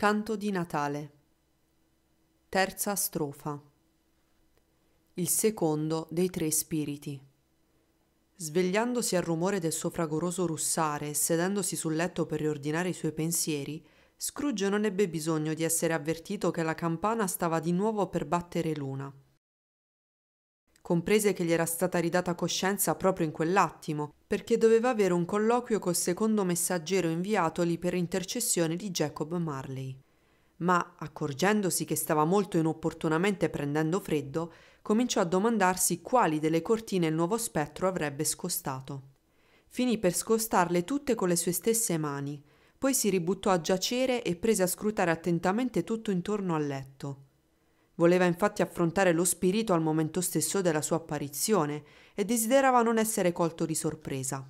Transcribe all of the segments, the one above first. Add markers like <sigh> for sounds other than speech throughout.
Canto di Natale. Terza strofa. Il secondo dei tre spiriti. Svegliandosi al rumore del suo fragoroso russare e sedendosi sul letto per riordinare i suoi pensieri, Scrooge non ebbe bisogno di essere avvertito che la campana stava di nuovo per battere l'una. Comprese che gli era stata ridata coscienza proprio in quell'attimo perché doveva avere un colloquio col secondo messaggero inviatoli per intercessione di Jacob Marley. Ma, accorgendosi che stava molto inopportunamente prendendo freddo, cominciò a domandarsi quali delle cortine il nuovo spettro avrebbe scostato. Finì per scostarle tutte con le sue stesse mani, poi si ributtò a giacere e prese a scrutare attentamente tutto intorno al letto. Voleva infatti affrontare lo spirito al momento stesso della sua apparizione e desiderava non essere colto di sorpresa.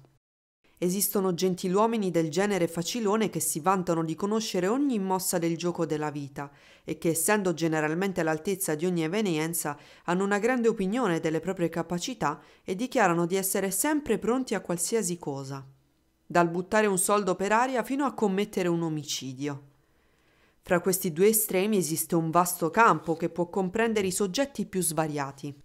Esistono gentiluomini del genere facilone che si vantano di conoscere ogni mossa del gioco della vita e che, essendo generalmente all'altezza di ogni evenienza, hanno una grande opinione delle proprie capacità e dichiarano di essere sempre pronti a qualsiasi cosa. Dal buttare un soldo per aria fino a commettere un omicidio. Fra questi due estremi esiste un vasto campo che può comprendere i soggetti più svariati.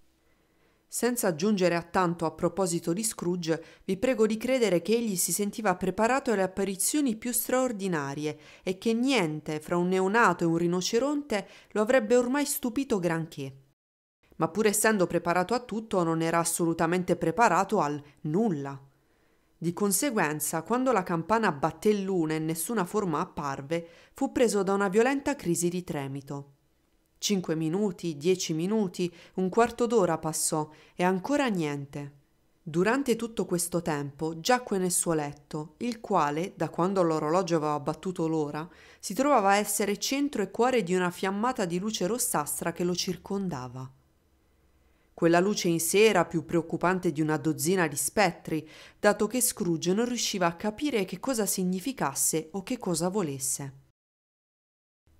Senza aggiungere a tanto a proposito di Scrooge, vi prego di credere che egli si sentiva preparato alle apparizioni più straordinarie e che niente fra un neonato e un rinoceronte lo avrebbe ormai stupito granché. Ma pur essendo preparato a tutto, non era assolutamente preparato al nulla. Di conseguenza, quando la campana batté l'una e nessuna forma apparve, fu preso da una violenta crisi di tremito. Cinque minuti, dieci minuti, un quarto d'ora passò e ancora niente. Durante tutto questo tempo giacque nel suo letto, il quale, da quando l'orologio aveva battuto l'ora, si trovava a essere centro e cuore di una fiammata di luce rossastra che lo circondava. Quella luce in sé era più preoccupante di una dozzina di spettri, dato che Scrooge non riusciva a capire che cosa significasse o che cosa volesse.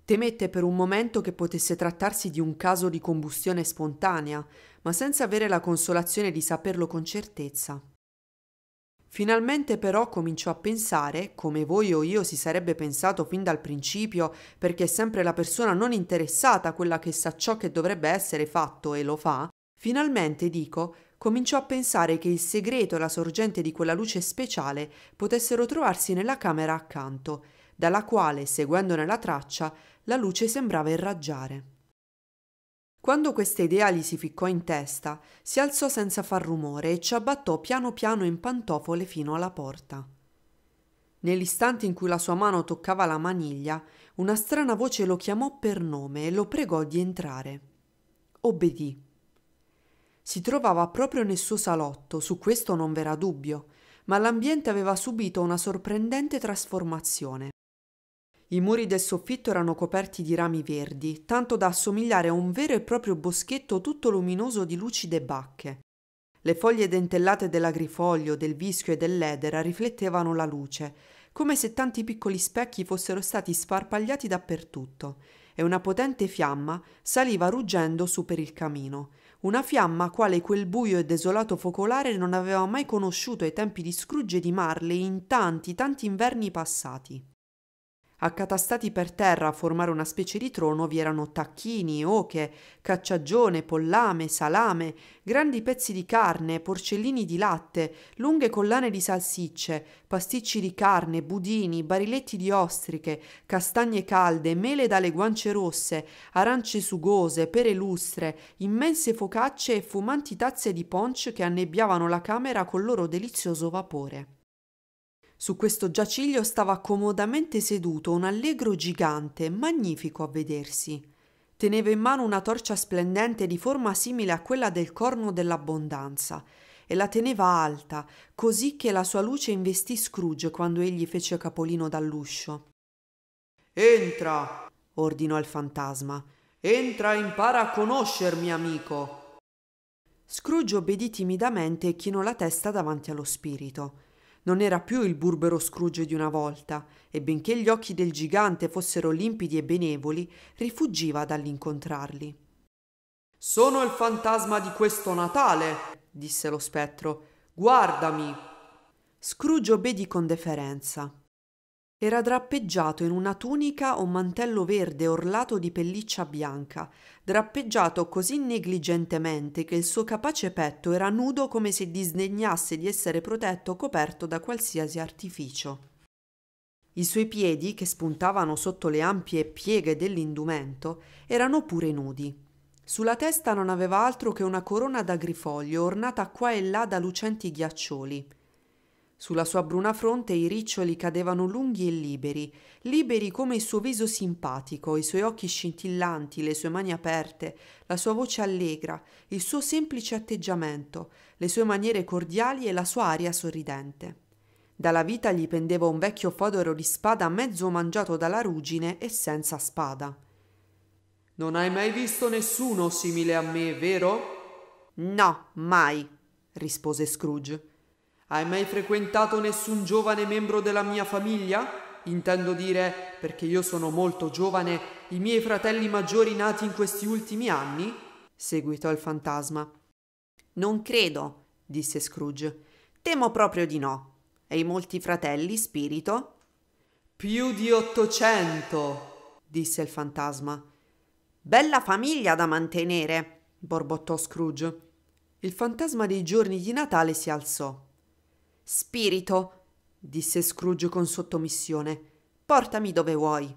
Temette per un momento che potesse trattarsi di un caso di combustione spontanea, ma senza avere la consolazione di saperlo con certezza. Finalmente però cominciò a pensare, come voi o io si sarebbe pensato fin dal principio, perché è sempre la persona non interessata quella che sa ciò che dovrebbe essere fatto e lo fa, Finalmente, dico, cominciò a pensare che il segreto e la sorgente di quella luce speciale potessero trovarsi nella camera accanto, dalla quale, seguendone la traccia, la luce sembrava irraggiare. Quando questa idea gli si ficcò in testa, si alzò senza far rumore e ci abbattò piano piano in pantofole fino alla porta. Nell'istante in cui la sua mano toccava la maniglia, una strana voce lo chiamò per nome e lo pregò di entrare. Obbedì. Si trovava proprio nel suo salotto, su questo non v'era dubbio, ma l'ambiente aveva subito una sorprendente trasformazione. I muri del soffitto erano coperti di rami verdi, tanto da assomigliare a un vero e proprio boschetto tutto luminoso di lucide bacche. Le foglie dentellate dell'agrifoglio, del vischio e dell'edera riflettevano la luce, come se tanti piccoli specchi fossero stati sparpagliati dappertutto, e una potente fiamma saliva ruggendo su per il camino, una fiamma quale quel buio e desolato focolare non aveva mai conosciuto ai tempi di Scrooge e di Marley in tanti, tanti inverni passati. Accatastati per terra a formare una specie di trono vi erano tacchini, oche, cacciagione, pollame, salame, grandi pezzi di carne, porcellini di latte, lunghe collane di salsicce, pasticci di carne, budini, bariletti di ostriche, castagne calde, mele dalle guance rosse, arance sugose, pere lustre, immense focacce e fumanti tazze di punch che annebbiavano la camera col loro delizioso vapore. Su questo giaciglio stava comodamente seduto un allegro gigante, magnifico a vedersi. Teneva in mano una torcia splendente di forma simile a quella del corno dell'abbondanza e la teneva alta, così che la sua luce investì Scrooge quando egli fece capolino dall'uscio. Entra, ordinò il fantasma. Entra e impara a conoscermi, amico. Scrooge obbedì timidamente e chinò la testa davanti allo spirito. Non era più il burbero scrugge di una volta, e benché gli occhi del gigante fossero limpidi e benevoli, rifuggiva dall'incontrarli. Sono il fantasma di questo Natale, disse lo spettro. Guardami. Scrooge obbedì con deferenza. Era drappeggiato in una tunica o mantello verde orlato di pelliccia bianca, drappeggiato così negligentemente che il suo capace petto era nudo come se disdegnasse di essere protetto o coperto da qualsiasi artificio. I suoi piedi, che spuntavano sotto le ampie pieghe dell'indumento, erano pure nudi. Sulla testa non aveva altro che una corona da grifoglio ornata qua e là da lucenti ghiaccioli. Sulla sua bruna fronte i riccioli cadevano lunghi e liberi, liberi come il suo viso simpatico, i suoi occhi scintillanti, le sue mani aperte, la sua voce allegra, il suo semplice atteggiamento, le sue maniere cordiali e la sua aria sorridente. Dalla vita gli pendeva un vecchio fodero di spada mezzo mangiato dalla ruggine e senza spada. Non hai mai visto nessuno simile a me, vero? No, mai, rispose Scrooge. Hai mai frequentato nessun giovane membro della mia famiglia? Intendo dire, perché io sono molto giovane, i miei fratelli maggiori nati in questi ultimi anni? seguitò il fantasma. Non credo, disse Scrooge. Temo proprio di no. E i molti fratelli, spirito? Più di ottocento, disse il fantasma. Bella famiglia da mantenere, borbottò Scrooge. Il fantasma dei giorni di Natale si alzò. Spirito, disse Scrooge con sottomissione, portami dove vuoi.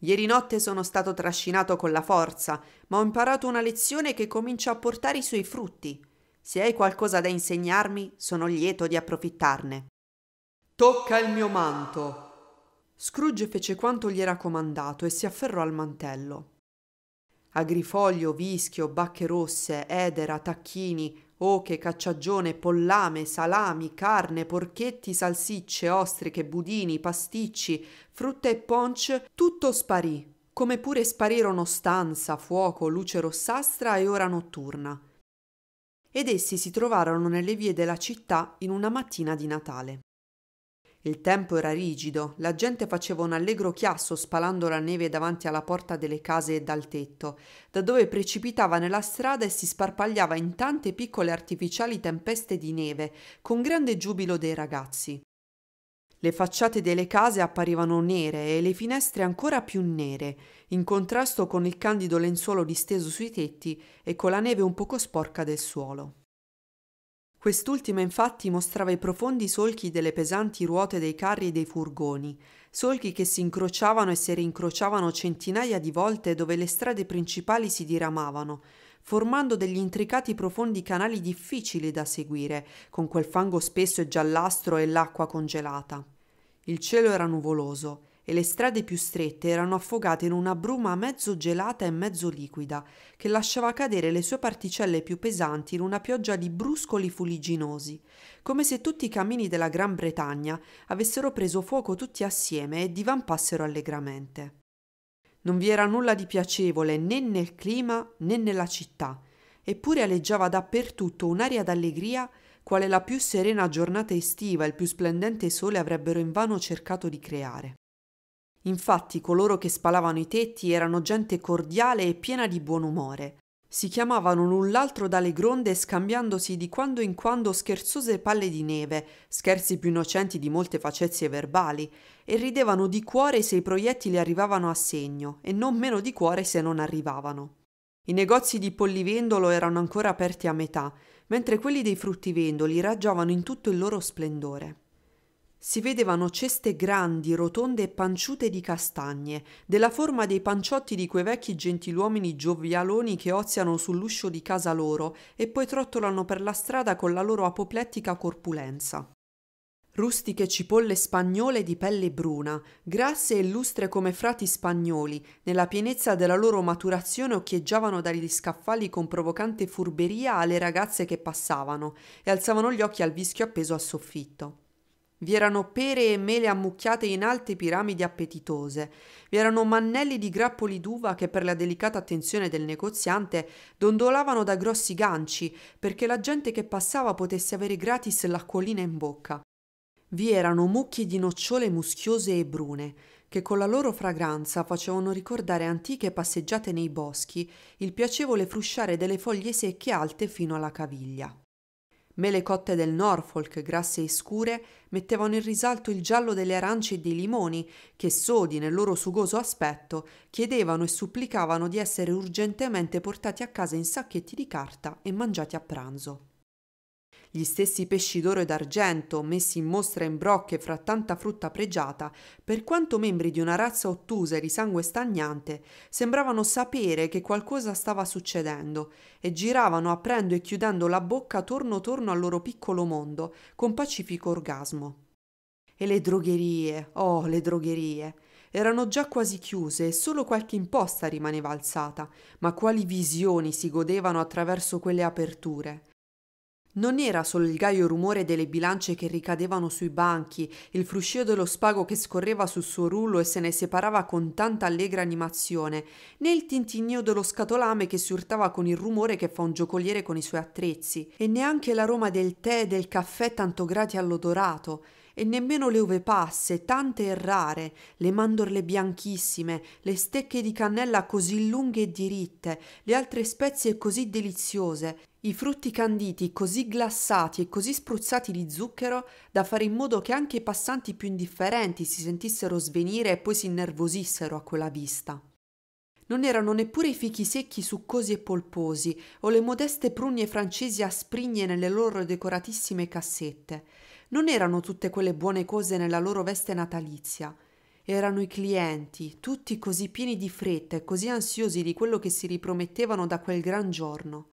Ieri notte sono stato trascinato con la forza, ma ho imparato una lezione che comincia a portare i suoi frutti. Se hai qualcosa da insegnarmi, sono lieto di approfittarne. Tocca il mio manto. Scrooge fece quanto gli era comandato e si afferrò al mantello. Agrifoglio, vischio, bacche rosse, edera, tacchini, Oh, che cacciagione, pollame, salami, carne, porchetti, salsicce, ostriche, budini, pasticci, frutta e punch, tutto sparì, come pure sparirono stanza, fuoco, luce rossastra e ora notturna. Ed essi si trovarono nelle vie della città in una mattina di Natale. Il tempo era rigido, la gente faceva un allegro chiasso spalando la neve davanti alla porta delle case e dal tetto, da dove precipitava nella strada e si sparpagliava in tante piccole artificiali tempeste di neve, con grande giubilo dei ragazzi. Le facciate delle case apparivano nere e le finestre ancora più nere, in contrasto con il candido lenzuolo disteso sui tetti e con la neve un poco sporca del suolo. Quest'ultima infatti mostrava i profondi solchi delle pesanti ruote dei carri e dei furgoni, solchi che si incrociavano e si rincrociavano centinaia di volte dove le strade principali si diramavano, formando degli intricati profondi canali difficili da seguire, con quel fango spesso e giallastro e l'acqua congelata. Il cielo era nuvoloso e le strade più strette erano affogate in una bruma mezzo gelata e mezzo liquida, che lasciava cadere le sue particelle più pesanti in una pioggia di bruscoli fuliginosi, come se tutti i camini della Gran Bretagna avessero preso fuoco tutti assieme e divampassero allegramente. Non vi era nulla di piacevole né nel clima né nella città, eppure aleggiava dappertutto un'aria d'allegria quale la più serena giornata estiva e il più splendente sole avrebbero invano cercato di creare. Infatti coloro che spalavano i tetti erano gente cordiale e piena di buon umore. Si chiamavano l'un l'altro dalle gronde scambiandosi di quando in quando scherzose palle di neve, scherzi più innocenti di molte facezie verbali, e ridevano di cuore se i proiettili arrivavano a segno, e non meno di cuore se non arrivavano. I negozi di pollivendolo erano ancora aperti a metà, mentre quelli dei fruttivendoli raggiavano in tutto il loro splendore. Si vedevano ceste grandi, rotonde e panciute di castagne, della forma dei panciotti di quei vecchi gentiluomini giovialoni che oziano sull'uscio di casa loro e poi trottolano per la strada con la loro apoplettica corpulenza. Rustiche cipolle spagnole di pelle bruna, grasse e lustre come frati spagnoli, nella pienezza della loro maturazione occhieggiavano dagli scaffali con provocante furberia alle ragazze che passavano e alzavano gli occhi al vischio appeso al soffitto. Vi erano pere e mele ammucchiate in alte piramidi appetitose, vi erano mannelli di grappoli d'uva che per la delicata attenzione del negoziante dondolavano da grossi ganci perché la gente che passava potesse avere gratis l'acquolina in bocca. Vi erano mucchi di nocciole muschiose e brune, che con la loro fragranza facevano ricordare antiche passeggiate nei boschi, il piacevole frusciare delle foglie secche alte fino alla caviglia. Mele cotte del Norfolk, grasse e scure, mettevano in risalto il giallo delle arance e dei limoni, che sodi nel loro sugoso aspetto chiedevano e supplicavano di essere urgentemente portati a casa in sacchetti di carta e mangiati a pranzo. Gli stessi pesci d'oro e d'argento, messi in mostra in brocche fra tanta frutta pregiata, per quanto membri di una razza ottusa e di sangue stagnante, sembravano sapere che qualcosa stava succedendo e giravano aprendo e chiudendo la bocca torno torno al loro piccolo mondo, con pacifico orgasmo. E le drogherie, oh, le drogherie! erano già quasi chiuse e solo qualche imposta rimaneva alzata, ma quali visioni si godevano attraverso quelle aperture. Non era solo il gaio rumore delle bilance che ricadevano sui banchi, il fruscio dello spago che scorreva sul suo rullo e se ne separava con tanta allegra animazione, né il tintinnio dello scatolame che si urtava con il rumore che fa un giocoliere con i suoi attrezzi, e neanche l'aroma del tè e del caffè tanto grati all'odorato, e nemmeno le uve passe, tante e rare, le mandorle bianchissime, le stecche di cannella così lunghe e diritte, le altre spezie così deliziose, i frutti canditi così glassati e così spruzzati di zucchero da fare in modo che anche i passanti più indifferenti si sentissero svenire e poi si innervosissero a quella vista. Non erano neppure i fichi secchi succosi e polposi o le modeste prugne francesi a sprigne nelle loro decoratissime cassette. Non erano tutte quelle buone cose nella loro veste natalizia erano i clienti, tutti così pieni di fretta e così ansiosi di quello che si ripromettevano da quel gran giorno.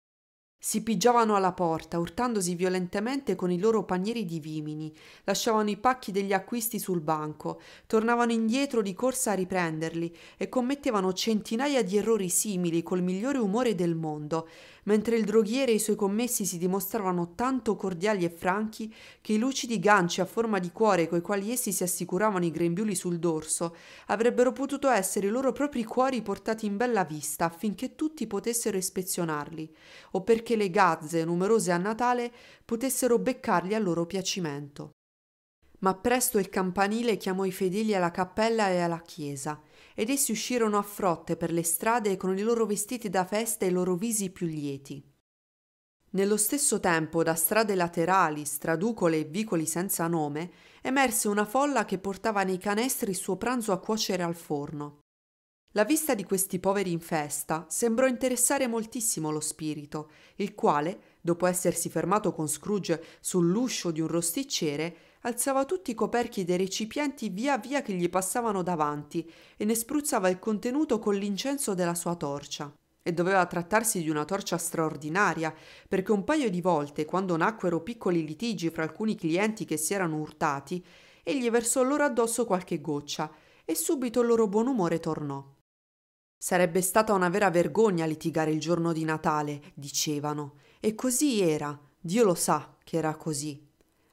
Si pigiavano alla porta, urtandosi violentemente con i loro panieri di vimini, lasciavano i pacchi degli acquisti sul banco, tornavano indietro di corsa a riprenderli e commettevano centinaia di errori simili col migliore umore del mondo, mentre il droghiere e i suoi commessi si dimostravano tanto cordiali e franchi che i lucidi ganci a forma di cuore coi quali essi si assicuravano i grembiuli sul dorso avrebbero potuto essere i loro propri cuori portati in bella vista affinché tutti potessero ispezionarli, o perché le gazze, numerose a Natale, potessero beccarli a loro piacimento. Ma presto il campanile chiamò i fedeli alla cappella e alla chiesa, ed essi uscirono a frotte per le strade con i loro vestiti da festa e i loro visi più lieti. Nello stesso tempo, da strade laterali, straducole e vicoli senza nome, emerse una folla che portava nei canestri il suo pranzo a cuocere al forno. La vista di questi poveri in festa sembrò interessare moltissimo lo spirito, il quale, dopo essersi fermato con Scrooge sull'uscio di un rosticciere, alzava tutti i coperchi dei recipienti via via che gli passavano davanti e ne spruzzava il contenuto con l'incenso della sua torcia. E doveva trattarsi di una torcia straordinaria, perché un paio di volte, quando nacquero piccoli litigi fra alcuni clienti che si erano urtati, egli versò loro addosso qualche goccia, e subito il loro buon umore tornò. Sarebbe stata una vera vergogna litigare il giorno di Natale, dicevano, e così era, Dio lo sa che era così.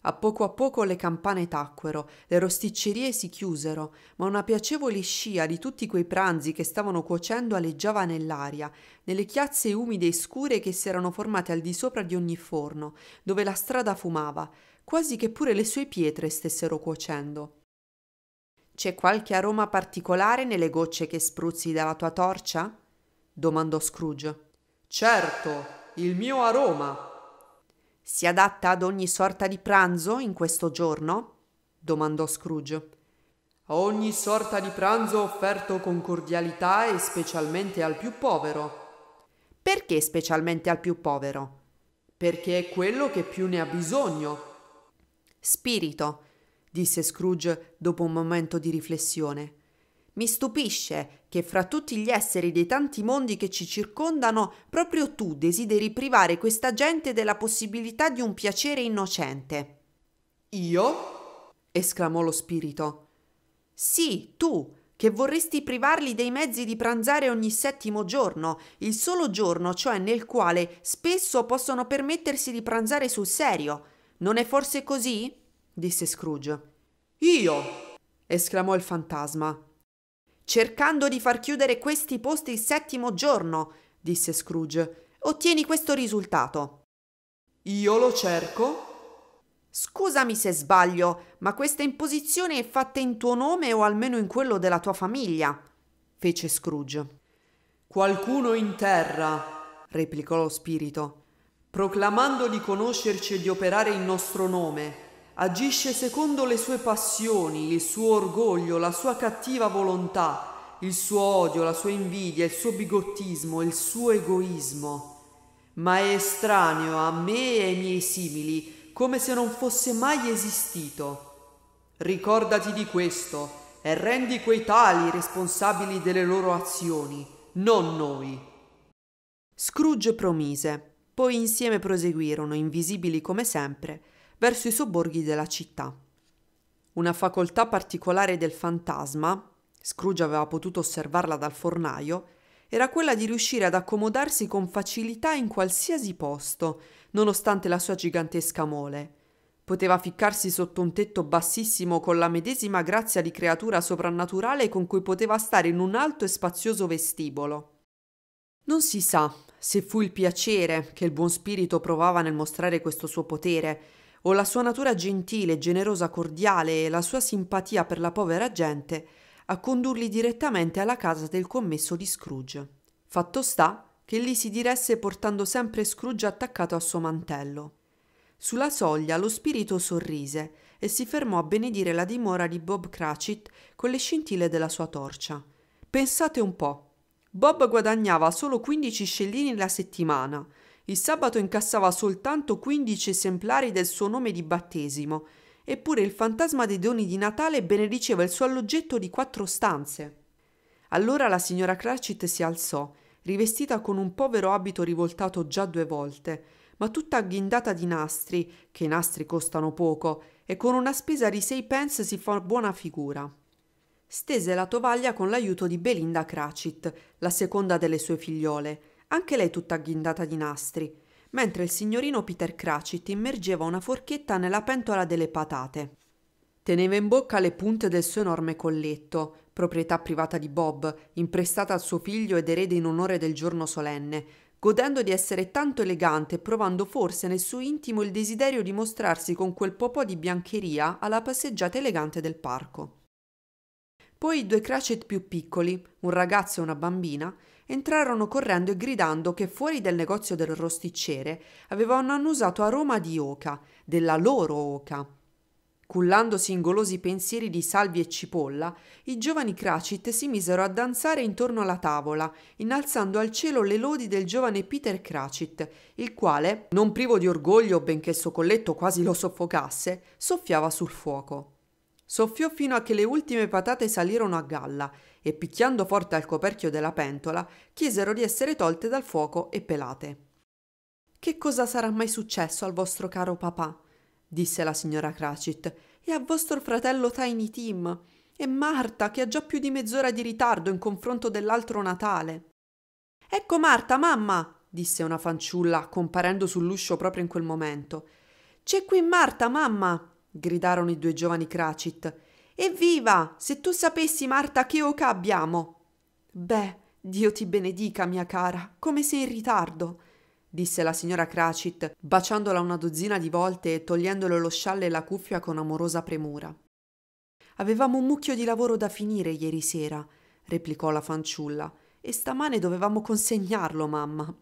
A poco a poco le campane tacquero, le rosticcerie si chiusero, ma una piacevole scia di tutti quei pranzi che stavano cuocendo aleggiava nell'aria, nelle chiazze umide e scure che si erano formate al di sopra di ogni forno, dove la strada fumava, quasi che pure le sue pietre stessero cuocendo. C'è qualche aroma particolare nelle gocce che spruzzi dalla tua torcia? domandò Scrooge. Certo, il mio aroma, si adatta ad ogni sorta di pranzo in questo giorno? domandò Scrooge. A ogni sorta di pranzo offerto con cordialità e specialmente al più povero. Perché specialmente al più povero? Perché è quello che più ne ha bisogno. Spirito, disse Scrooge dopo un momento di riflessione. Mi stupisce che fra tutti gli esseri dei tanti mondi che ci circondano, proprio tu desideri privare questa gente della possibilità di un piacere innocente. Io? esclamò lo spirito. Sì, tu, che vorresti privarli dei mezzi di pranzare ogni settimo giorno, il solo giorno cioè nel quale spesso possono permettersi di pranzare sul serio. Non è forse così? disse Scrooge. Io! esclamò il fantasma cercando di far chiudere questi posti il settimo giorno, disse Scrooge. Ottieni questo risultato. Io lo cerco? Scusami se sbaglio, ma questa imposizione è fatta in tuo nome o almeno in quello della tua famiglia, fece Scrooge. Qualcuno in terra, replicò lo spirito, proclamando di conoscerci e di operare in nostro nome agisce secondo le sue passioni, il suo orgoglio, la sua cattiva volontà, il suo odio, la sua invidia, il suo bigottismo, il suo egoismo. Ma è estraneo a me e ai miei simili, come se non fosse mai esistito. Ricordati di questo e rendi quei tali responsabili delle loro azioni, non noi. Scrooge promise. Poi insieme proseguirono, invisibili come sempre, verso i sobborghi della città. Una facoltà particolare del fantasma, Scrooge aveva potuto osservarla dal fornaio, era quella di riuscire ad accomodarsi con facilità in qualsiasi posto, nonostante la sua gigantesca mole. Poteva ficcarsi sotto un tetto bassissimo con la medesima grazia di creatura soprannaturale con cui poteva stare in un alto e spazioso vestibolo. Non si sa se fu il piacere che il buon spirito provava nel mostrare questo suo potere, o la sua natura gentile, generosa, cordiale e la sua simpatia per la povera gente a condurli direttamente alla casa del commesso di Scrooge. Fatto sta che lì si diresse portando sempre Scrooge attaccato al suo mantello. Sulla soglia lo spirito sorrise e si fermò a benedire la dimora di Bob Cratchit con le scintille della sua torcia. Pensate un po'. Bob guadagnava solo 15 scellini la settimana, il sabato incassava soltanto 15 esemplari del suo nome di battesimo, eppure il fantasma dei doni di Natale benediceva il suo alloggetto di quattro stanze. Allora la signora Cratchit si alzò, rivestita con un povero abito rivoltato già due volte, ma tutta agghindata di nastri, che i nastri costano poco, e con una spesa di sei pence si fa buona figura. Stese la tovaglia con l'aiuto di Belinda Cratchit, la seconda delle sue figliole, anche lei tutta agghindata di nastri, mentre il signorino Peter Cratchit immergeva una forchetta nella pentola delle patate. Teneva in bocca le punte del suo enorme colletto, proprietà privata di Bob, imprestata al suo figlio ed erede in onore del giorno solenne, godendo di essere tanto elegante e provando forse nel suo intimo il desiderio di mostrarsi con quel popò di biancheria alla passeggiata elegante del parco. Poi i due Cratchit più piccoli, un ragazzo e una bambina, entrarono correndo e gridando che fuori del negozio del rosticciere avevano annusato aroma di oca, della loro oca. Cullandosi in golosi pensieri di salvi e cipolla, i giovani Cracit si misero a danzare intorno alla tavola, innalzando al cielo le lodi del giovane Peter Cracit, il quale, non privo di orgoglio benché il suo colletto quasi lo soffocasse, soffiava sul fuoco. Soffiò fino a che le ultime patate salirono a galla e picchiando forte al coperchio della pentola chiesero di essere tolte dal fuoco e pelate. Che cosa sarà mai successo al vostro caro papà? disse la signora Cratchit, e a vostro fratello Tiny Tim, e Marta che ha già più di mezz'ora di ritardo in confronto dell'altro Natale. Ecco Marta, mamma, disse una fanciulla, comparendo sull'uscio proprio in quel momento. C'è qui Marta, mamma gridarono i due giovani Cracit. Evviva! Se tu sapessi, Marta, che oca abbiamo! Beh, Dio ti benedica, mia cara, come sei in ritardo! disse la signora Cracit, baciandola una dozzina di volte e togliendole lo scialle e la cuffia con amorosa premura. Avevamo un mucchio di lavoro da finire ieri sera, replicò la fanciulla, e stamane dovevamo consegnarlo, mamma.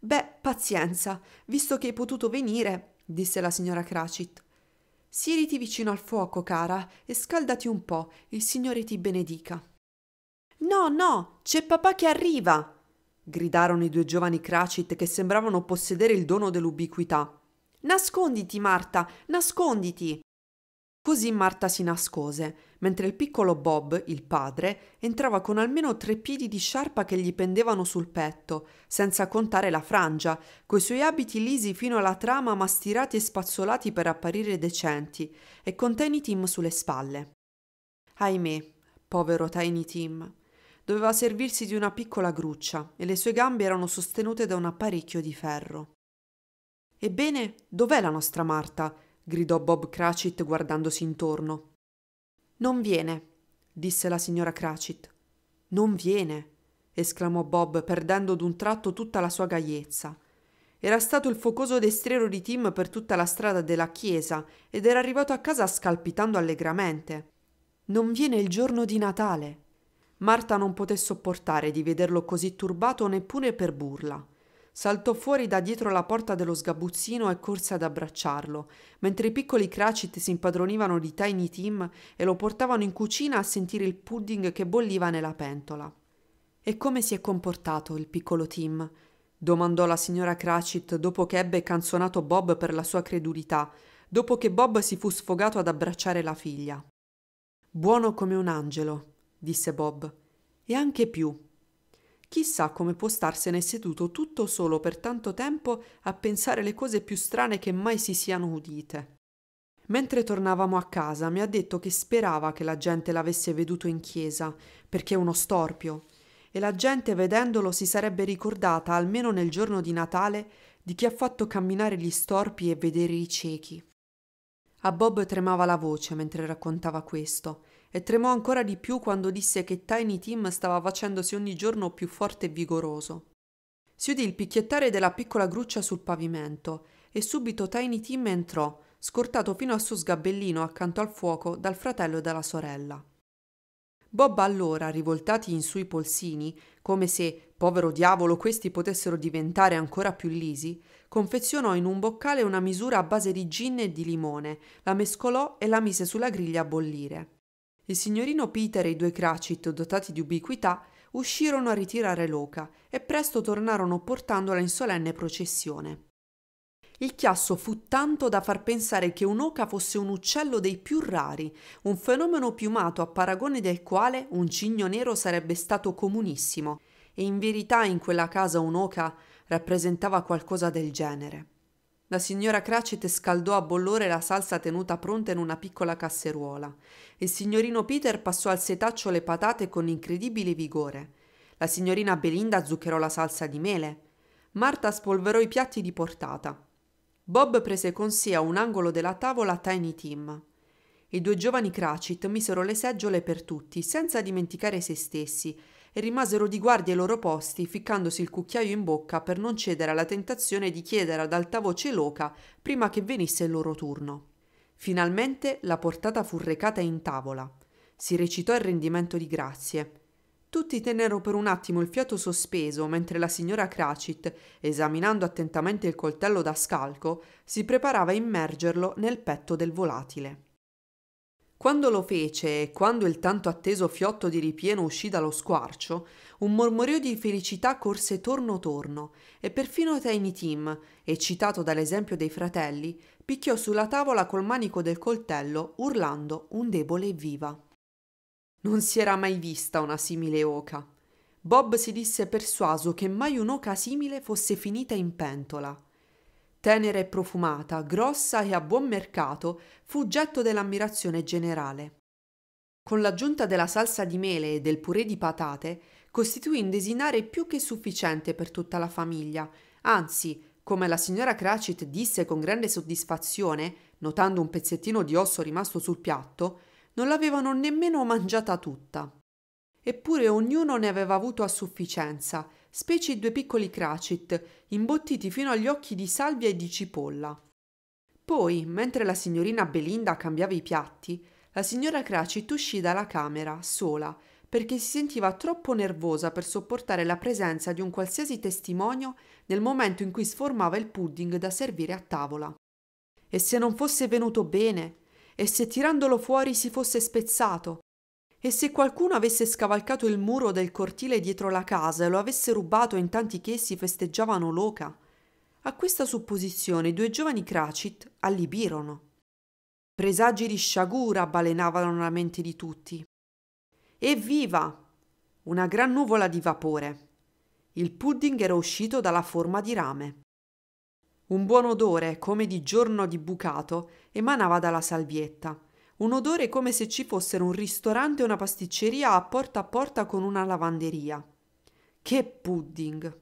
Beh, pazienza, visto che hai potuto venire, disse la signora Cracit. Siediti vicino al fuoco, cara, e scaldati un po', il Signore ti benedica. No, no, c'è papà che arriva! gridarono i due giovani Cracit che sembravano possedere il dono dell'ubiquità. Nasconditi, Marta, nasconditi! Così Marta si nascose, mentre il piccolo Bob, il padre, entrava con almeno tre piedi di sciarpa che gli pendevano sul petto, senza contare la frangia, coi suoi abiti lisi fino alla trama ma stirati e spazzolati per apparire decenti, e con Tiny Tim sulle spalle. Ahimè, povero Tiny Tim. Doveva servirsi di una piccola gruccia e le sue gambe erano sostenute da un apparecchio di ferro. Ebbene, dov'è la nostra Marta? gridò Bob Cratchit guardandosi intorno. Non viene, disse la signora Cratchit. Non viene, esclamò Bob, perdendo d'un tratto tutta la sua gaiezza. Era stato il focoso destriero di Tim per tutta la strada della chiesa ed era arrivato a casa scalpitando allegramente. Non viene il giorno di Natale. Marta non poté sopportare di vederlo così turbato neppure per burla. Saltò fuori da dietro la porta dello sgabuzzino e corse ad abbracciarlo, mentre i piccoli Cratchit si impadronivano di Tiny Tim e lo portavano in cucina a sentire il pudding che bolliva nella pentola. E come si è comportato il piccolo Tim? domandò la signora Cratchit dopo che ebbe canzonato Bob per la sua credulità, dopo che Bob si fu sfogato ad abbracciare la figlia. Buono come un angelo, disse Bob. E anche più, Chissà come può starsene seduto tutto solo per tanto tempo a pensare le cose più strane che mai si siano udite. Mentre tornavamo a casa mi ha detto che sperava che la gente l'avesse veduto in chiesa, perché è uno storpio, e la gente vedendolo si sarebbe ricordata, almeno nel giorno di Natale, di chi ha fatto camminare gli storpi e vedere i ciechi. A Bob tremava la voce mentre raccontava questo, e tremò ancora di più quando disse che Tiny Tim stava facendosi ogni giorno più forte e vigoroso. Si udì il picchiettare della piccola gruccia sul pavimento e subito Tiny Tim entrò, scortato fino al suo sgabellino accanto al fuoco dal fratello e dalla sorella. Bob allora, rivoltati in sui polsini, come se, povero diavolo, questi potessero diventare ancora più lisi, confezionò in un boccale una misura a base di gin e di limone, la mescolò e la mise sulla griglia a bollire. Il signorino Peter e i due Cratchit, dotati di ubiquità, uscirono a ritirare l'oca e presto tornarono portandola in solenne processione. Il chiasso fu tanto da far pensare che un'oca fosse un uccello dei più rari, un fenomeno piumato a paragone del quale un cigno nero sarebbe stato comunissimo, e in verità in quella casa un'oca rappresentava qualcosa del genere. La signora Cratchit scaldò a bollore la salsa tenuta pronta in una piccola casseruola. Il signorino Peter passò al setaccio le patate con incredibile vigore. La signorina Belinda zuccherò la salsa di mele. Marta spolverò i piatti di portata. Bob prese con sé a un angolo della tavola Tiny Tim. I due giovani Cratchit misero le seggiole per tutti, senza dimenticare se stessi, e rimasero di guardia ai loro posti, ficcandosi il cucchiaio in bocca per non cedere alla tentazione di chiedere ad alta voce l'oca prima che venisse il loro turno. Finalmente la portata fu recata in tavola. Si recitò il rendimento di grazie. Tutti tennero per un attimo il fiato sospeso mentre la signora Cratchit, esaminando attentamente il coltello da scalco, si preparava a immergerlo nel petto del volatile. Quando lo fece e quando il tanto atteso fiotto di ripieno uscì dallo squarcio, un mormorio di felicità corse torno torno e perfino Tiny Tim, eccitato dall'esempio dei fratelli, picchiò sulla tavola col manico del coltello urlando un debole viva. Non si era mai vista una simile oca. Bob si disse persuaso che mai un'oca simile fosse finita in pentola tenera e profumata, grossa e a buon mercato, fu oggetto dell'ammirazione generale. Con l'aggiunta della salsa di mele e del purè di patate, costituì un desinare più che sufficiente per tutta la famiglia, anzi, come la signora Cratchit disse con grande soddisfazione, notando un pezzettino di osso rimasto sul piatto, non l'avevano nemmeno mangiata tutta. Eppure ognuno ne aveva avuto a sufficienza specie i due piccoli cracit, imbottiti fino agli occhi di salvia e di cipolla. Poi, mentre la signorina Belinda cambiava i piatti, la signora Cracit uscì dalla camera, sola, perché si sentiva troppo nervosa per sopportare la presenza di un qualsiasi testimonio nel momento in cui sformava il pudding da servire a tavola. E se non fosse venuto bene? E se tirandolo fuori si fosse spezzato? E se qualcuno avesse scavalcato il muro del cortile dietro la casa e lo avesse rubato in tanti che essi festeggiavano l'oca? A questa supposizione i due giovani Cracit allibirono. Presagi di sciagura balenavano la mente di tutti. Evviva! Una gran nuvola di vapore. Il pudding era uscito dalla forma di rame. Un buon odore, come di giorno di bucato, emanava dalla salvietta un odore come se ci fossero un ristorante o una pasticceria a porta a porta con una lavanderia. Che pudding!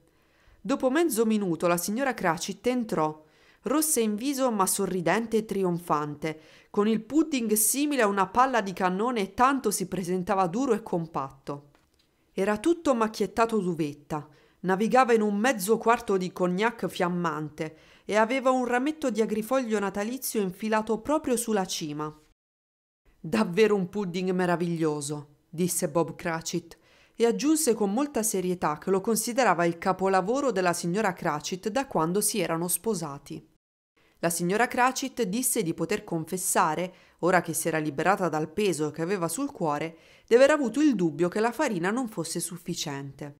Dopo mezzo minuto la signora Cracit entrò, rossa in viso ma sorridente e trionfante, con il pudding simile a una palla di cannone tanto si presentava duro e compatto. Era tutto macchiettato d'uvetta, navigava in un mezzo quarto di cognac fiammante e aveva un rametto di agrifoglio natalizio infilato proprio sulla cima. Davvero un pudding meraviglioso, disse Bob Cratchit, e aggiunse con molta serietà che lo considerava il capolavoro della signora Cratchit da quando si erano sposati. La signora Cratchit disse di poter confessare, ora che si era liberata dal peso che aveva sul cuore, di aver avuto il dubbio che la farina non fosse sufficiente.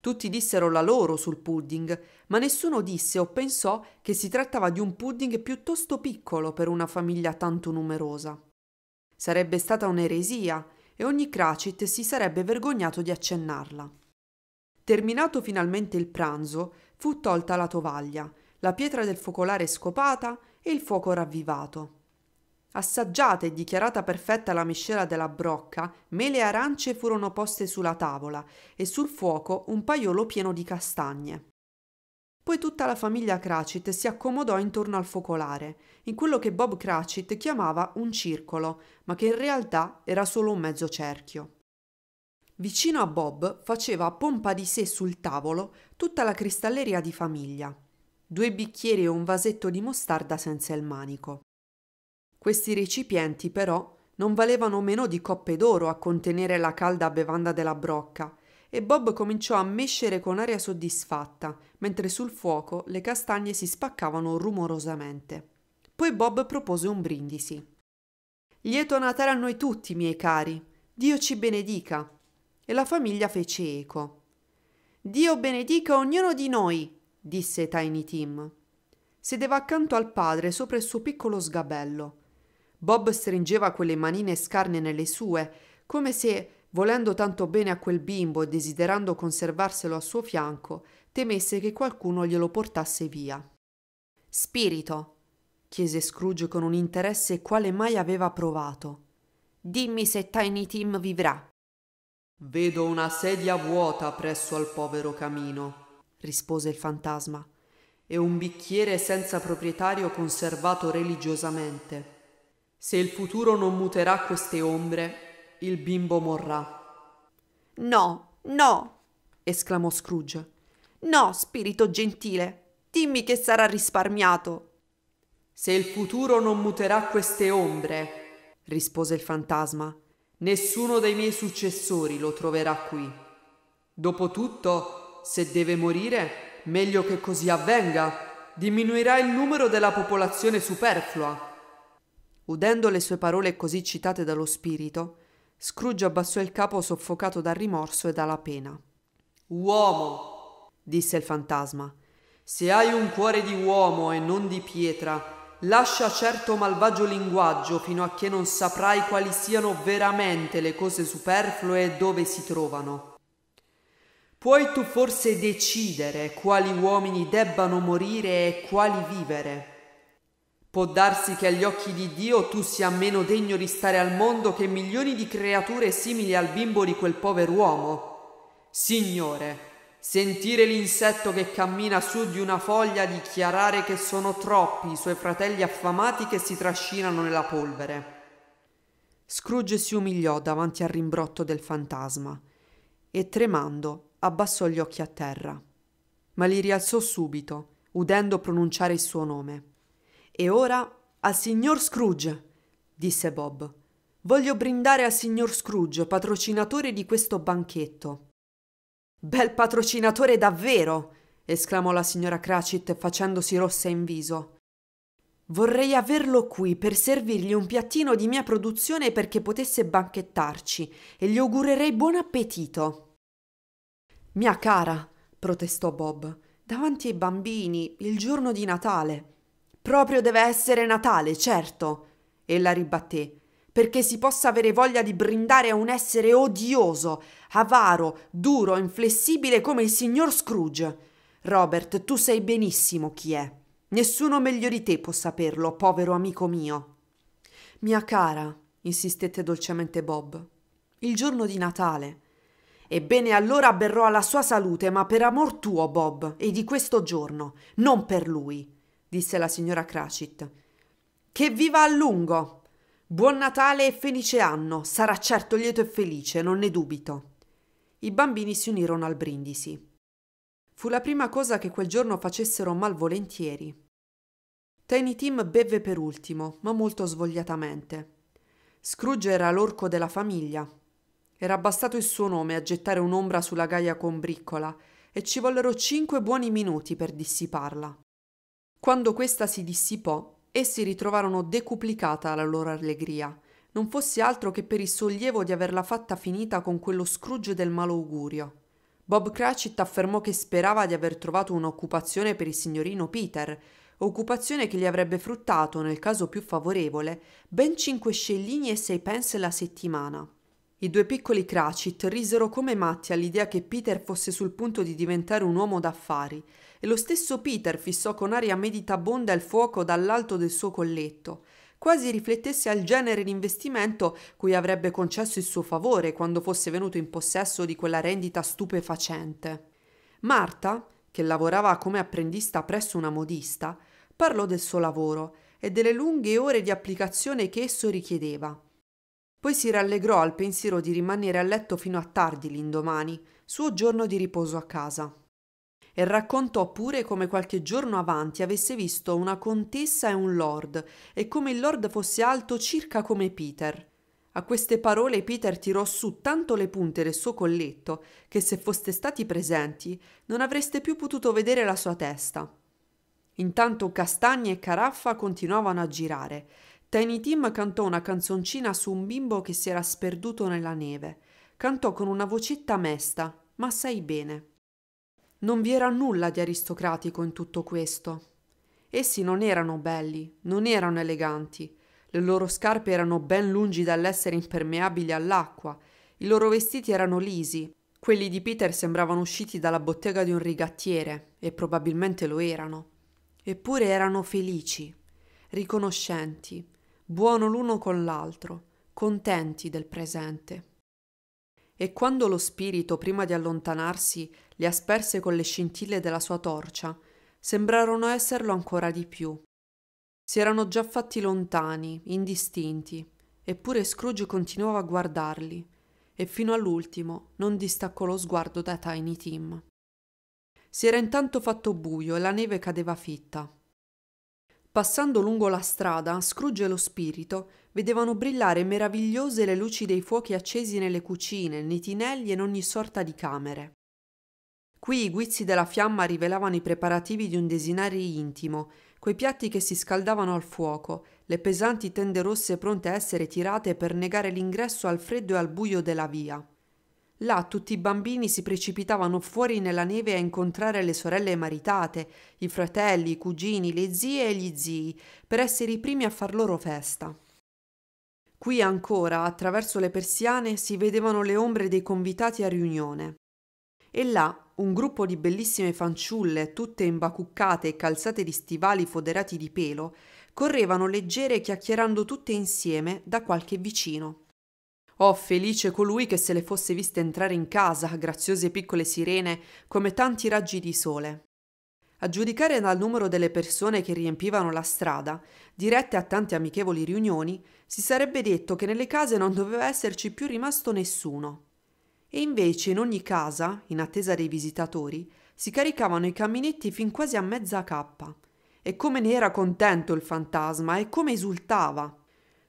Tutti dissero la loro sul pudding, ma nessuno disse o pensò che si trattava di un pudding piuttosto piccolo per una famiglia tanto numerosa. Sarebbe stata un'eresia e ogni Cracit si sarebbe vergognato di accennarla. Terminato finalmente il pranzo, fu tolta la tovaglia, la pietra del focolare scopata e il fuoco ravvivato. Assaggiata e dichiarata perfetta la miscela della brocca, mele e arance furono poste sulla tavola e sul fuoco un paiolo pieno di castagne. Poi tutta la famiglia Cracit si accomodò intorno al focolare in quello che Bob Cratchit chiamava un circolo, ma che in realtà era solo un mezzo cerchio. Vicino a Bob faceva a pompa di sé sul tavolo tutta la cristalleria di famiglia, due bicchieri e un vasetto di mostarda senza il manico. Questi recipienti però non valevano meno di coppe d'oro a contenere la calda bevanda della brocca, e Bob cominciò a mescere con aria soddisfatta, mentre sul fuoco le castagne si spaccavano rumorosamente. Poi Bob propose un brindisi. Lieto Natale a noi tutti, miei cari. Dio ci benedica. E la famiglia fece eco. Dio benedica ognuno di noi, disse Tiny Tim. Sedeva accanto al padre sopra il suo piccolo sgabello. Bob stringeva quelle manine scarne nelle sue, come se, volendo tanto bene a quel bimbo e desiderando conservarselo a suo fianco, temesse che qualcuno glielo portasse via. Spirito, chiese Scrooge con un interesse quale mai aveva provato. Dimmi se Tiny Tim vivrà. Vedo una sedia vuota presso al povero camino, rispose il fantasma, e un bicchiere senza proprietario conservato religiosamente. Se il futuro non muterà queste ombre, il bimbo morrà. No, no, esclamò Scrooge. No, spirito gentile, dimmi che sarà risparmiato. Se il futuro non muterà queste ombre, rispose il fantasma, nessuno dei miei successori lo troverà qui. Dopotutto, se deve morire, meglio che così avvenga. Diminuirà il numero della popolazione superflua. Udendo le sue parole così citate dallo spirito, Scrooge abbassò il capo soffocato dal rimorso e dalla pena. Uomo, disse il fantasma, se hai un cuore di uomo e non di pietra, lascia certo malvagio linguaggio fino a che non saprai quali siano veramente le cose superflue e dove si trovano. Puoi tu forse decidere quali uomini debbano morire e quali vivere. Può darsi che agli occhi di Dio tu sia meno degno di stare al mondo che milioni di creature simili al bimbo di quel povero uomo. Signore, Sentire l'insetto che cammina su di una foglia dichiarare che sono troppi i suoi fratelli affamati che si trascinano nella polvere. Scrooge si umiliò davanti al rimbrotto del fantasma e tremando abbassò gli occhi a terra, ma li rialzò subito, udendo pronunciare il suo nome. E ora al signor Scrooge, disse Bob. Voglio brindare al signor Scrooge, patrocinatore di questo banchetto. Bel patrocinatore davvero! esclamò la signora Cratchit facendosi rossa in viso. Vorrei averlo qui per servirgli un piattino di mia produzione perché potesse banchettarci e gli augurerei buon appetito. Mia cara, protestò Bob, davanti ai bambini, il giorno di Natale. Proprio deve essere Natale, certo. Ella ribatté perché si possa avere voglia di brindare a un essere odioso, avaro, duro, inflessibile come il signor Scrooge. Robert, tu sai benissimo chi è. Nessuno meglio di te può saperlo, povero amico mio. Mia cara, insistette dolcemente Bob, il giorno di Natale. Ebbene, allora berrò alla sua salute, ma per amor tuo, Bob, e di questo giorno, non per lui, disse la signora Cratchit. Che viva a lungo! Buon Natale e felice anno, sarà certo lieto e felice, non ne dubito. I bambini si unirono al brindisi. Fu la prima cosa che quel giorno facessero malvolentieri. Tiny Tim bevve per ultimo, ma molto svogliatamente. Scrooge era l'orco della famiglia. Era bastato il suo nome a gettare un'ombra sulla gaia combriccola e ci vollero cinque buoni minuti per dissiparla. Quando questa si dissipò, Essi ritrovarono decuplicata la loro allegria, non fosse altro che per il sollievo di averla fatta finita con quello scrugio del malaugurio. Bob Cratchit affermò che sperava di aver trovato un'occupazione per il signorino Peter, occupazione che gli avrebbe fruttato, nel caso più favorevole, ben cinque scellini e sei pence la settimana. I due piccoli Cratchit risero come matti all'idea che Peter fosse sul punto di diventare un uomo d'affari e lo stesso Peter fissò con aria meditabonda il fuoco dall'alto del suo colletto, quasi riflettesse al genere d'investimento cui avrebbe concesso il suo favore quando fosse venuto in possesso di quella rendita stupefacente. Marta, che lavorava come apprendista presso una modista, parlò del suo lavoro e delle lunghe ore di applicazione che esso richiedeva. Poi si rallegrò al pensiero di rimanere a letto fino a tardi l'indomani, suo giorno di riposo a casa e raccontò pure come qualche giorno avanti avesse visto una contessa e un lord e come il lord fosse alto circa come Peter. A queste parole Peter tirò su tanto le punte del suo colletto che se foste stati presenti non avreste più potuto vedere la sua testa. Intanto Castagna e Caraffa continuavano a girare. Tiny Tim cantò una canzoncina su un bimbo che si era sperduto nella neve. Cantò con una vocetta mesta, ma sai bene. Non vi era nulla di aristocratico in tutto questo. Essi non erano belli, non erano eleganti, le loro scarpe erano ben lungi dall'essere impermeabili all'acqua, i loro vestiti erano lisi, quelli di Peter sembravano usciti dalla bottega di un rigattiere, e probabilmente lo erano. Eppure erano felici, riconoscenti, buono l'uno con l'altro, contenti del presente e quando lo spirito, prima di allontanarsi, li asperse con le scintille della sua torcia, sembrarono esserlo ancora di più. Si erano già fatti lontani, indistinti, eppure Scrooge continuava a guardarli, e fino all'ultimo non distaccò lo sguardo da Tiny Tim. Si era intanto fatto buio e la neve cadeva fitta. Passando lungo la strada, Scrooge e lo spirito vedevano brillare meravigliose le luci dei fuochi accesi nelle cucine, nei tinelli e in ogni sorta di camere. Qui i guizzi della fiamma rivelavano i preparativi di un desinare intimo, quei piatti che si scaldavano al fuoco, le pesanti tende rosse pronte a essere tirate per negare l'ingresso al freddo e al buio della via. Là tutti i bambini si precipitavano fuori nella neve a incontrare le sorelle maritate, i fratelli, i cugini, le zie e gli zii, per essere i primi a far loro festa. Qui ancora, attraverso le persiane, si vedevano le ombre dei convitati a riunione. E là un gruppo di bellissime fanciulle, tutte imbacuccate e calzate di stivali foderati di pelo, correvano leggere chiacchierando tutte insieme da qualche vicino. Oh, felice colui che se le fosse viste entrare in casa, graziose piccole sirene, come tanti raggi di sole. A giudicare dal numero delle persone che riempivano la strada, dirette a tante amichevoli riunioni, si sarebbe detto che nelle case non doveva esserci più rimasto nessuno. E invece in ogni casa, in attesa dei visitatori, si caricavano i camminetti fin quasi a mezza cappa. E come ne era contento il fantasma e come esultava!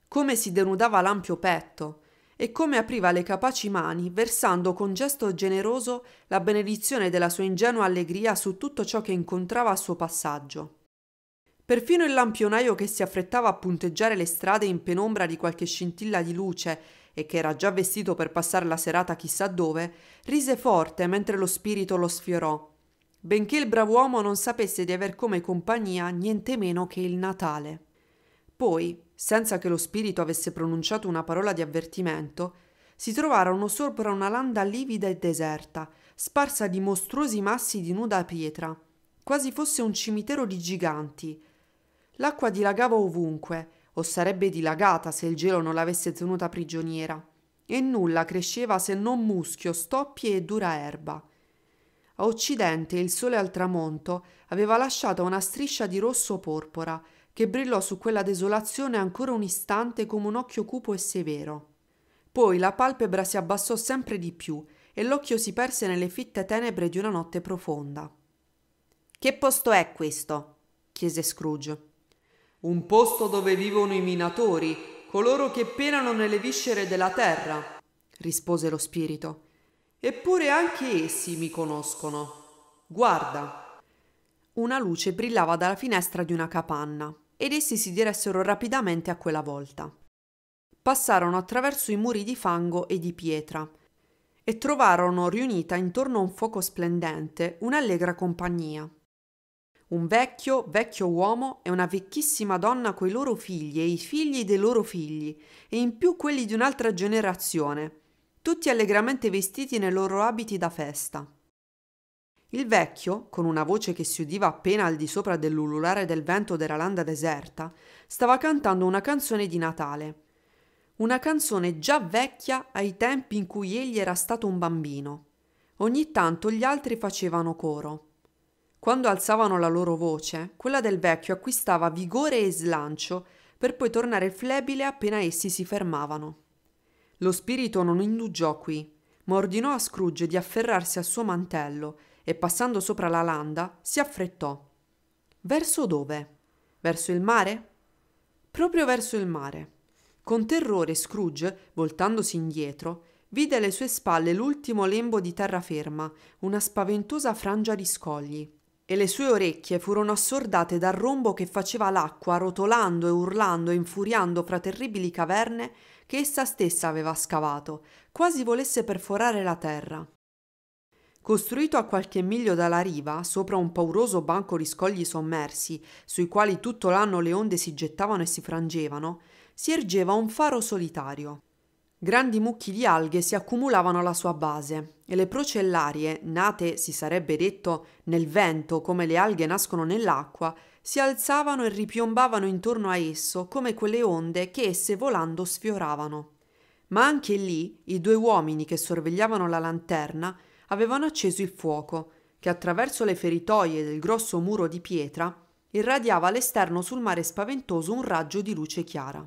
Come si denudava l'ampio petto, e come apriva le capaci mani, versando con gesto generoso la benedizione della sua ingenua allegria su tutto ciò che incontrava a suo passaggio. Perfino il lampionaio che si affrettava a punteggiare le strade in penombra di qualche scintilla di luce e che era già vestito per passare la serata chissà dove, rise forte mentre lo spirito lo sfiorò, benché il brav'uomo non sapesse di aver come compagnia niente meno che il Natale. Poi, senza che lo spirito avesse pronunciato una parola di avvertimento, si trovarono sopra una landa livida e deserta, sparsa di mostruosi massi di nuda pietra, quasi fosse un cimitero di giganti. L'acqua dilagava ovunque, o sarebbe dilagata se il gelo non l'avesse tenuta prigioniera, e nulla cresceva se non muschio, stoppie e dura erba. A occidente il sole al tramonto aveva lasciato una striscia di rosso porpora, che brillò su quella desolazione ancora un istante come un occhio cupo e severo. Poi la palpebra si abbassò sempre di più e l'occhio si perse nelle fitte tenebre di una notte profonda. Che posto è questo? chiese Scrooge. Un posto dove vivono i minatori, coloro che penano nelle viscere della terra, rispose lo spirito. Eppure anche essi mi conoscono. Guarda. Una luce brillava dalla finestra di una capanna ed essi si diressero rapidamente a quella volta. Passarono attraverso i muri di fango e di pietra e trovarono riunita intorno a un fuoco splendente un'allegra compagnia. Un vecchio, vecchio uomo e una vecchissima donna coi loro figli e i figli dei loro figli, e in più quelli di un'altra generazione, tutti allegramente vestiti nei loro abiti da festa. Il vecchio, con una voce che si udiva appena al di sopra dell'ululare del vento della landa deserta, stava cantando una canzone di Natale. Una canzone già vecchia ai tempi in cui egli era stato un bambino. Ogni tanto gli altri facevano coro. Quando alzavano la loro voce, quella del vecchio acquistava vigore e slancio per poi tornare flebile appena essi si fermavano. Lo spirito non indugiò qui, ma ordinò a Scrooge di afferrarsi al suo mantello e passando sopra la landa si affrettò. Verso dove? Verso il mare? Proprio verso il mare. Con terrore Scrooge, voltandosi indietro, vide alle sue spalle l'ultimo lembo di terraferma, una spaventosa frangia di scogli, e le sue orecchie furono assordate dal rombo che faceva l'acqua, rotolando e urlando e infuriando fra terribili caverne che essa stessa aveva scavato, quasi volesse perforare la terra. Costruito a qualche miglio dalla riva, sopra un pauroso banco di scogli sommersi, sui quali tutto l'anno le onde si gettavano e si frangevano, si ergeva un faro solitario. Grandi mucchi di alghe si accumulavano alla sua base e le procellarie, nate, si sarebbe detto, nel vento come le alghe nascono nell'acqua, si alzavano e ripiombavano intorno a esso come quelle onde che esse volando sfioravano. Ma anche lì i due uomini che sorvegliavano la lanterna avevano acceso il fuoco, che attraverso le feritoie del grosso muro di pietra irradiava all'esterno sul mare spaventoso un raggio di luce chiara.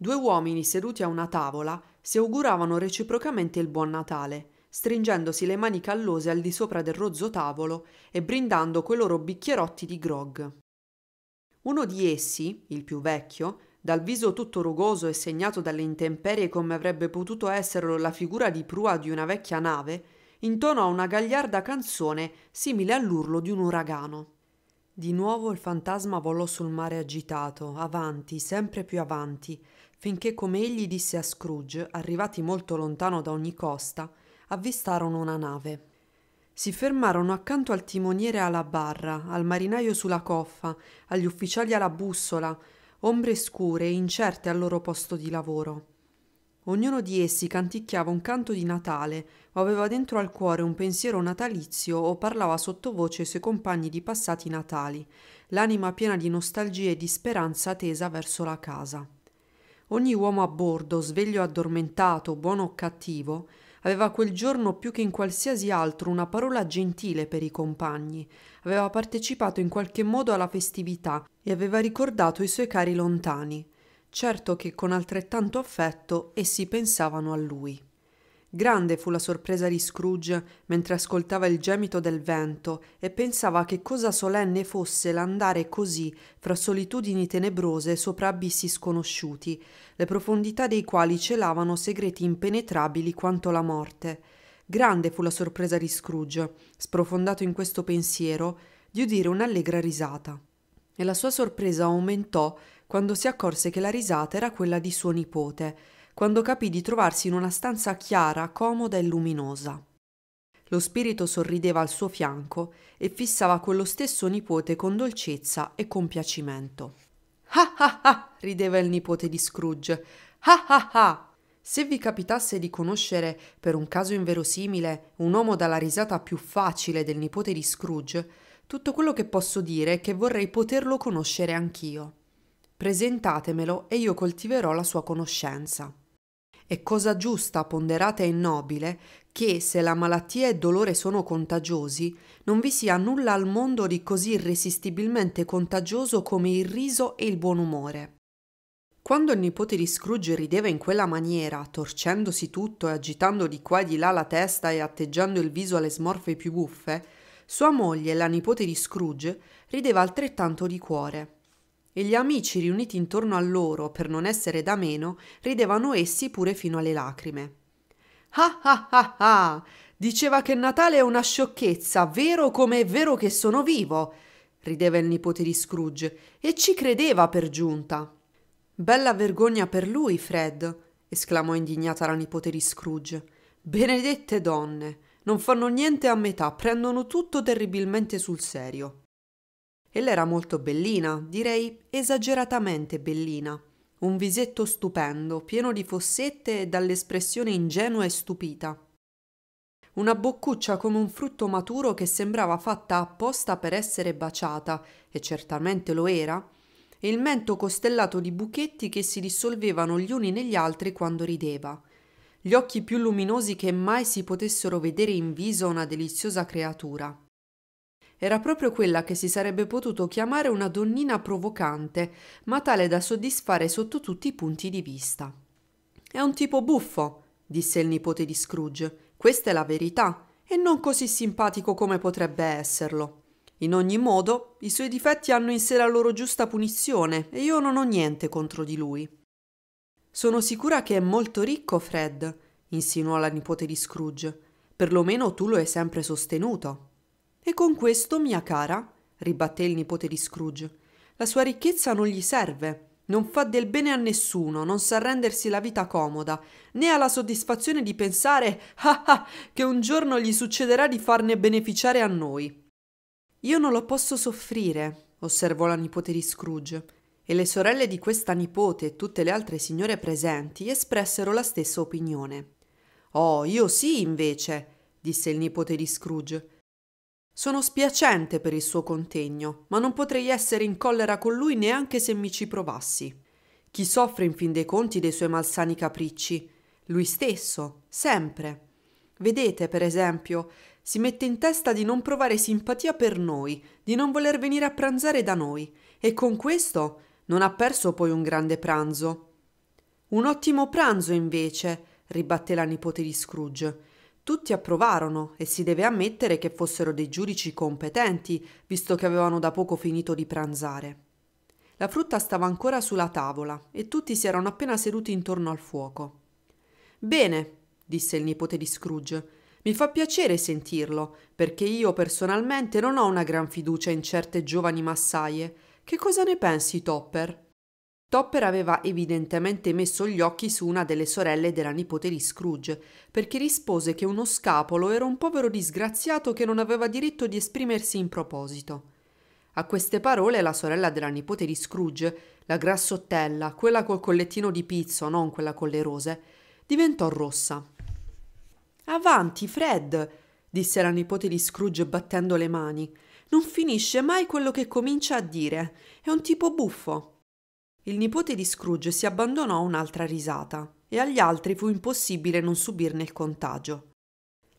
Due uomini seduti a una tavola si auguravano reciprocamente il buon Natale, stringendosi le mani callose al di sopra del rozzo tavolo e brindando coi loro bicchierotti di grog. Uno di essi, il più vecchio, dal viso tutto rugoso e segnato dalle intemperie come avrebbe potuto esserlo la figura di prua di una vecchia nave, intonò una gagliarda canzone simile all'urlo di un uragano. Di nuovo il fantasma volò sul mare agitato, avanti, sempre più avanti, finché, come egli disse a Scrooge, arrivati molto lontano da ogni costa, avvistarono una nave. Si fermarono accanto al timoniere alla barra, al marinaio sulla coffa, agli ufficiali alla bussola, ombre scure, incerte al loro posto di lavoro. Ognuno di essi canticchiava un canto di Natale o aveva dentro al cuore un pensiero natalizio o parlava sottovoce ai suoi compagni di passati Natali, l'anima piena di nostalgia e di speranza tesa verso la casa. Ogni uomo a bordo, sveglio o addormentato, buono o cattivo, aveva quel giorno più che in qualsiasi altro una parola gentile per i compagni, aveva partecipato in qualche modo alla festività e aveva ricordato i suoi cari lontani certo che con altrettanto affetto essi pensavano a lui. Grande fu la sorpresa di Scrooge mentre ascoltava il gemito del vento e pensava che cosa solenne fosse l'andare così fra solitudini tenebrose sopra abissi sconosciuti, le profondità dei quali celavano segreti impenetrabili quanto la morte. Grande fu la sorpresa di Scrooge, sprofondato in questo pensiero, di udire un'allegra risata. E la sua sorpresa aumentò quando si accorse che la risata era quella di suo nipote, quando capì di trovarsi in una stanza chiara, comoda e luminosa. Lo spirito sorrideva al suo fianco e fissava quello stesso nipote con dolcezza e compiacimento. Ah ah ah! rideva il nipote di Scrooge. Ah ah ah! Se vi capitasse di conoscere, per un caso inverosimile, un uomo dalla risata più facile del nipote di Scrooge, tutto quello che posso dire è che vorrei poterlo conoscere anch'io presentatemelo e io coltiverò la sua conoscenza. È cosa giusta, ponderata e nobile che, se la malattia e il dolore sono contagiosi, non vi sia nulla al mondo di così irresistibilmente contagioso come il riso e il buon umore. Quando il nipote di Scrooge rideva in quella maniera, torcendosi tutto e agitando di qua e di là la testa e atteggiando il viso alle smorfe più buffe, sua moglie, la nipote di Scrooge, rideva altrettanto di cuore e gli amici riuniti intorno a loro per non essere da meno ridevano essi pure fino alle lacrime. Ah ah ah ah! Diceva che Natale è una sciocchezza, vero come è vero che sono vivo! rideva il nipote di Scrooge e ci credeva per giunta. Bella vergogna per lui, Fred! esclamò indignata la nipote di Scrooge. Benedette donne! Non fanno niente a metà, prendono tutto terribilmente sul serio. Ella era molto bellina, direi esageratamente bellina. Un visetto stupendo, pieno di fossette e dall'espressione ingenua e stupita. Una boccuccia come un frutto maturo che sembrava fatta apposta per essere baciata, e certamente lo era, e il mento costellato di buchetti che si dissolvevano gli uni negli altri quando rideva. Gli occhi più luminosi che mai si potessero vedere in viso a una deliziosa creatura. Era proprio quella che si sarebbe potuto chiamare una donnina provocante, ma tale da soddisfare sotto tutti i punti di vista. È un tipo buffo, disse il nipote di Scrooge. Questa è la verità, e non così simpatico come potrebbe esserlo. In ogni modo, i suoi difetti hanno in sé la loro giusta punizione e io non ho niente contro di lui. Sono sicura che è molto ricco, Fred, insinuò la nipote di Scrooge. Perlomeno tu lo hai sempre sostenuto. E con questo, mia cara, ribatté il nipote di Scrooge, la sua ricchezza non gli serve. Non fa del bene a nessuno, non sa rendersi la vita comoda, né ha la soddisfazione di pensare <laughs> ah, ah, che un giorno gli succederà di farne beneficiare a noi. Io non lo posso soffrire, osservò la nipote di Scrooge, e le sorelle di questa nipote e tutte le altre signore presenti espressero la stessa opinione. Oh, io sì, invece, disse il nipote di Scrooge. Sono spiacente per il suo contegno, ma non potrei essere in collera con lui neanche se mi ci provassi. Chi soffre in fin dei conti dei suoi malsani capricci? Lui stesso, sempre. Vedete, per esempio, si mette in testa di non provare simpatia per noi, di non voler venire a pranzare da noi, e con questo non ha perso poi un grande pranzo. Un ottimo pranzo, invece, ribatté la nipote di Scrooge. Tutti approvarono e si deve ammettere che fossero dei giudici competenti, visto che avevano da poco finito di pranzare. La frutta stava ancora sulla tavola e tutti si erano appena seduti intorno al fuoco. Bene, disse il nipote di Scrooge, mi fa piacere sentirlo, perché io personalmente non ho una gran fiducia in certe giovani massaie. Che cosa ne pensi, Topper? Topper aveva evidentemente messo gli occhi su una delle sorelle della nipote di Scrooge, perché rispose che uno scapolo era un povero disgraziato che non aveva diritto di esprimersi in proposito. A queste parole la sorella della nipote di Scrooge, la grassottella, quella col collettino di pizzo, non quella con le rose, diventò rossa. Avanti, Fred, disse la nipote di Scrooge battendo le mani. Non finisce mai quello che comincia a dire. È un tipo buffo. Il nipote di Scrooge si abbandonò a un'altra risata e agli altri fu impossibile non subirne il contagio.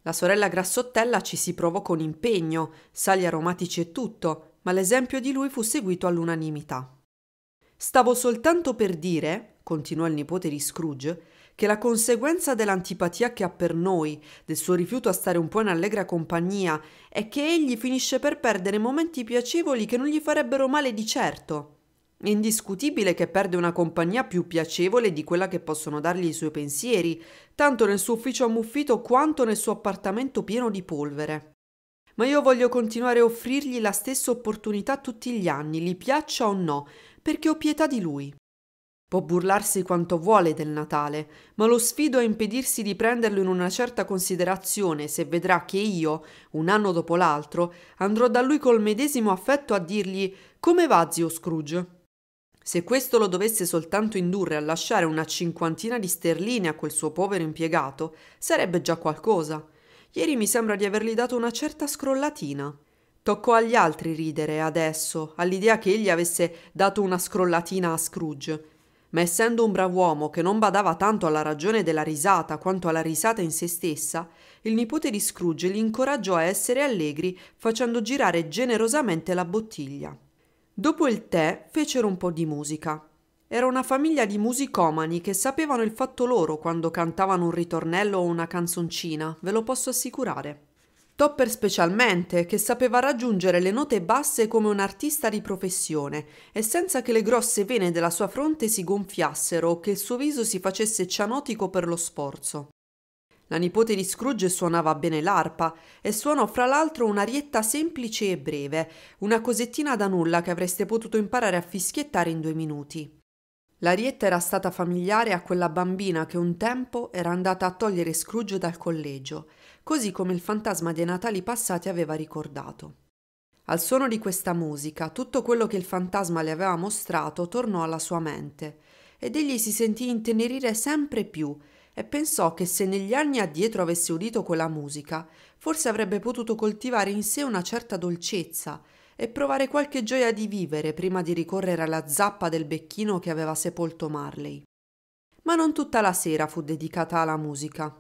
La sorella grassottella ci si provò con impegno, sali aromatici e tutto, ma l'esempio di lui fu seguito all'unanimità. Stavo soltanto per dire, continuò il nipote di Scrooge, che la conseguenza dell'antipatia che ha per noi, del suo rifiuto a stare un po' in allegra compagnia, è che egli finisce per perdere momenti piacevoli che non gli farebbero male di certo. Indiscutibile che perde una compagnia più piacevole di quella che possono dargli i suoi pensieri, tanto nel suo ufficio ammuffito quanto nel suo appartamento pieno di polvere. Ma io voglio continuare a offrirgli la stessa opportunità tutti gli anni, gli piaccia o no, perché ho pietà di lui. Può burlarsi quanto vuole del Natale, ma lo sfido a impedirsi di prenderlo in una certa considerazione se vedrà che io, un anno dopo l'altro, andrò da lui col medesimo affetto a dirgli come va zio Scrooge. Se questo lo dovesse soltanto indurre a lasciare una cinquantina di sterline a quel suo povero impiegato, sarebbe già qualcosa. Ieri mi sembra di avergli dato una certa scrollatina. Toccò agli altri ridere adesso all'idea che egli avesse dato una scrollatina a Scrooge. Ma essendo un brav'uomo che non badava tanto alla ragione della risata quanto alla risata in se stessa, il nipote di Scrooge li incoraggiò a essere allegri facendo girare generosamente la bottiglia. Dopo il tè fecero un po' di musica. Era una famiglia di musicomani che sapevano il fatto loro quando cantavano un ritornello o una canzoncina, ve lo posso assicurare. Topper specialmente, che sapeva raggiungere le note basse come un artista di professione e senza che le grosse vene della sua fronte si gonfiassero o che il suo viso si facesse cianotico per lo sforzo. La nipote di Scrooge suonava bene l'arpa e suonò fra l'altro un'arietta semplice e breve, una cosettina da nulla che avreste potuto imparare a fischiettare in due minuti. L'arietta era stata familiare a quella bambina che un tempo era andata a togliere Scrooge dal collegio, così come il fantasma dei Natali passati aveva ricordato. Al suono di questa musica, tutto quello che il fantasma le aveva mostrato tornò alla sua mente ed egli si sentì intenerire sempre più e pensò che se negli anni addietro avesse udito quella musica, forse avrebbe potuto coltivare in sé una certa dolcezza e provare qualche gioia di vivere prima di ricorrere alla zappa del becchino che aveva sepolto Marley. Ma non tutta la sera fu dedicata alla musica.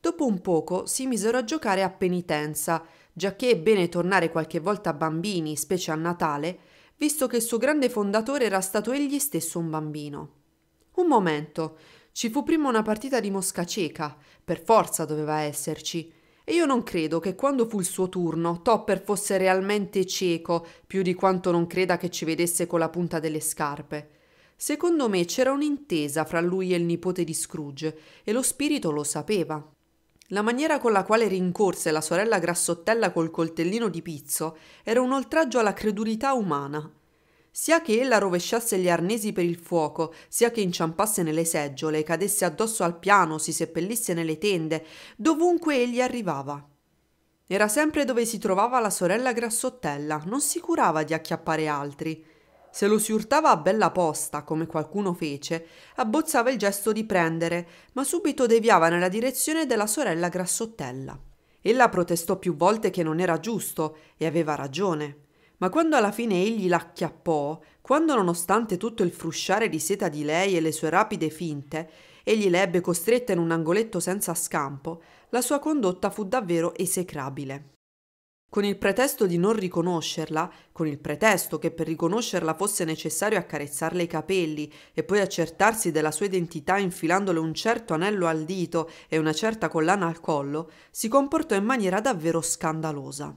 Dopo un poco si misero a giocare a penitenza, giacché è bene tornare qualche volta bambini, specie a Natale, visto che il suo grande fondatore era stato egli stesso un bambino. Un momento, ci fu prima una partita di mosca cieca, per forza doveva esserci, e io non credo che quando fu il suo turno Topper fosse realmente cieco più di quanto non creda che ci vedesse con la punta delle scarpe. Secondo me c'era un'intesa fra lui e il nipote di Scrooge e lo spirito lo sapeva. La maniera con la quale rincorse la sorella grassottella col coltellino di pizzo era un oltraggio alla credulità umana. Sia che ella rovesciasse gli arnesi per il fuoco, sia che inciampasse nelle seggiole, cadesse addosso al piano, si seppellisse nelle tende, dovunque egli arrivava. Era sempre dove si trovava la sorella grassottella, non si curava di acchiappare altri. Se lo si urtava a bella posta, come qualcuno fece, abbozzava il gesto di prendere, ma subito deviava nella direzione della sorella grassottella. Ella protestò più volte che non era giusto e aveva ragione. Ma quando alla fine egli l'acchiappò, quando nonostante tutto il frusciare di seta di lei e le sue rapide finte, egli l'ebbe costretta in un angoletto senza scampo, la sua condotta fu davvero esecrabile. Con il pretesto di non riconoscerla, con il pretesto che per riconoscerla fosse necessario accarezzarle i capelli e poi accertarsi della sua identità infilandole un certo anello al dito e una certa collana al collo, si comportò in maniera davvero scandalosa.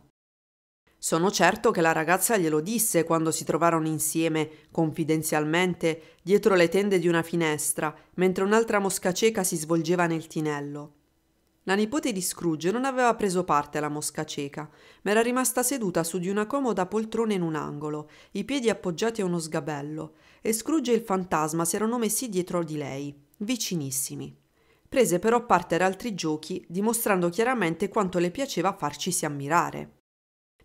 Sono certo che la ragazza glielo disse quando si trovarono insieme, confidenzialmente, dietro le tende di una finestra, mentre un'altra mosca cieca si svolgeva nel tinello. La nipote di Scrooge non aveva preso parte alla mosca cieca, ma era rimasta seduta su di una comoda poltrona in un angolo, i piedi appoggiati a uno sgabello, e Scrooge e il fantasma si erano messi dietro di lei, vicinissimi. Prese però parte ad altri giochi, dimostrando chiaramente quanto le piaceva farcisi ammirare.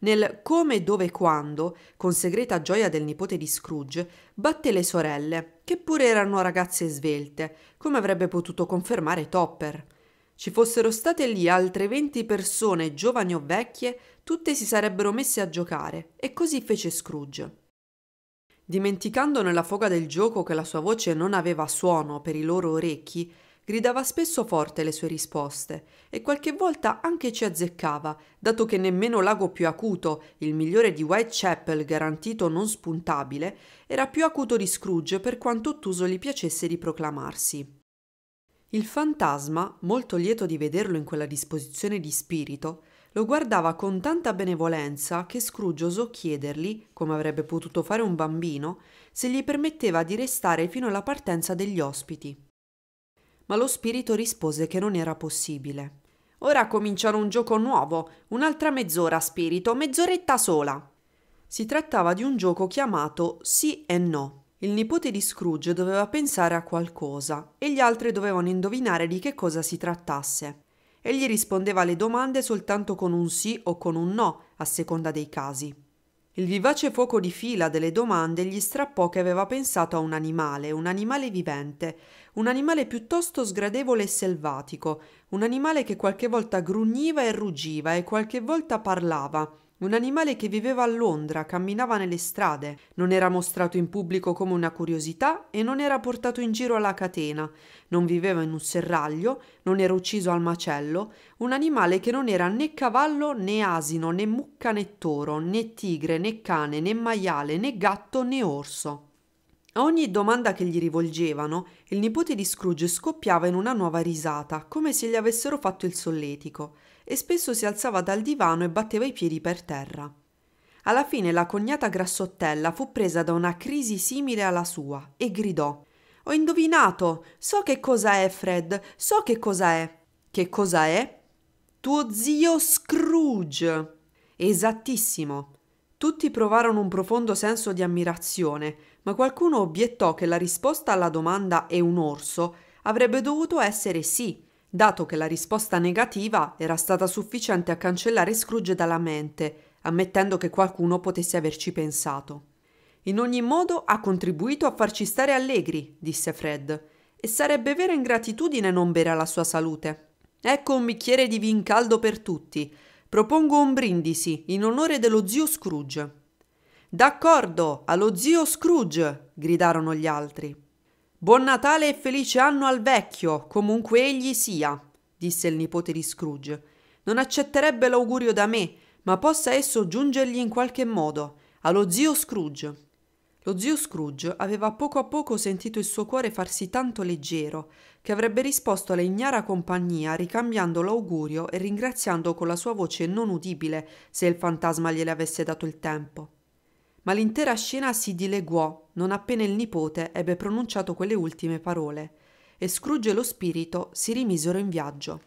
Nel come, dove quando, con segreta gioia del nipote di Scrooge, batté le sorelle, che pure erano ragazze svelte, come avrebbe potuto confermare Topper. Ci fossero state lì altre venti persone, giovani o vecchie, tutte si sarebbero messe a giocare, e così fece Scrooge. Dimenticando nella foga del gioco che la sua voce non aveva suono per i loro orecchi, gridava spesso forte le sue risposte e qualche volta anche ci azzeccava, dato che nemmeno l'ago più acuto, il migliore di Whitechapel garantito non spuntabile, era più acuto di Scrooge per quanto ottuso gli piacesse di proclamarsi. Il fantasma, molto lieto di vederlo in quella disposizione di spirito, lo guardava con tanta benevolenza che Scrooge osò chiedergli, come avrebbe potuto fare un bambino, se gli permetteva di restare fino alla partenza degli ospiti ma lo spirito rispose che non era possibile. Ora cominciano un gioco nuovo, un'altra mezz'ora spirito, mezz'oretta sola. Si trattava di un gioco chiamato Sì e No. Il nipote di Scrooge doveva pensare a qualcosa e gli altri dovevano indovinare di che cosa si trattasse. Egli rispondeva alle domande soltanto con un sì o con un no, a seconda dei casi. Il vivace fuoco di fila delle domande gli strappò che aveva pensato a un animale, un animale vivente, un animale piuttosto sgradevole e selvatico, un animale che qualche volta grugniva e ruggiva e qualche volta parlava, un animale che viveva a Londra, camminava nelle strade, non era mostrato in pubblico come una curiosità e non era portato in giro alla catena, non viveva in un serraglio, non era ucciso al macello, un animale che non era né cavallo né asino né mucca né toro né tigre né cane né maiale né gatto né orso. A ogni domanda che gli rivolgevano, il nipote di Scrooge scoppiava in una nuova risata, come se gli avessero fatto il solletico e spesso si alzava dal divano e batteva i piedi per terra. Alla fine la cognata grassottella fu presa da una crisi simile alla sua e gridò Ho indovinato! So che cosa è, Fred! So che cosa è! Che cosa è? Tuo zio Scrooge! Esattissimo! Tutti provarono un profondo senso di ammirazione, ma qualcuno obiettò che la risposta alla domanda è un orso avrebbe dovuto essere sì, dato che la risposta negativa era stata sufficiente a cancellare Scrooge dalla mente, ammettendo che qualcuno potesse averci pensato. In ogni modo ha contribuito a farci stare allegri, disse Fred, e sarebbe vera ingratitudine non bere alla sua salute. Ecco un bicchiere di vin caldo per tutti. Propongo un brindisi in onore dello zio Scrooge. D'accordo, allo zio Scrooge! gridarono gli altri. Buon Natale e felice anno al vecchio, comunque egli sia, disse il nipote di Scrooge. Non accetterebbe l'augurio da me, ma possa esso giungergli in qualche modo, allo zio Scrooge. Lo zio Scrooge aveva poco a poco sentito il suo cuore farsi tanto leggero che avrebbe risposto alla ignara compagnia ricambiando l'augurio e ringraziando con la sua voce non udibile se il fantasma gliele avesse dato il tempo. Ma l'intera scena si dileguò non appena il nipote ebbe pronunciato quelle ultime parole, e Scrooge e lo spirito si rimisero in viaggio.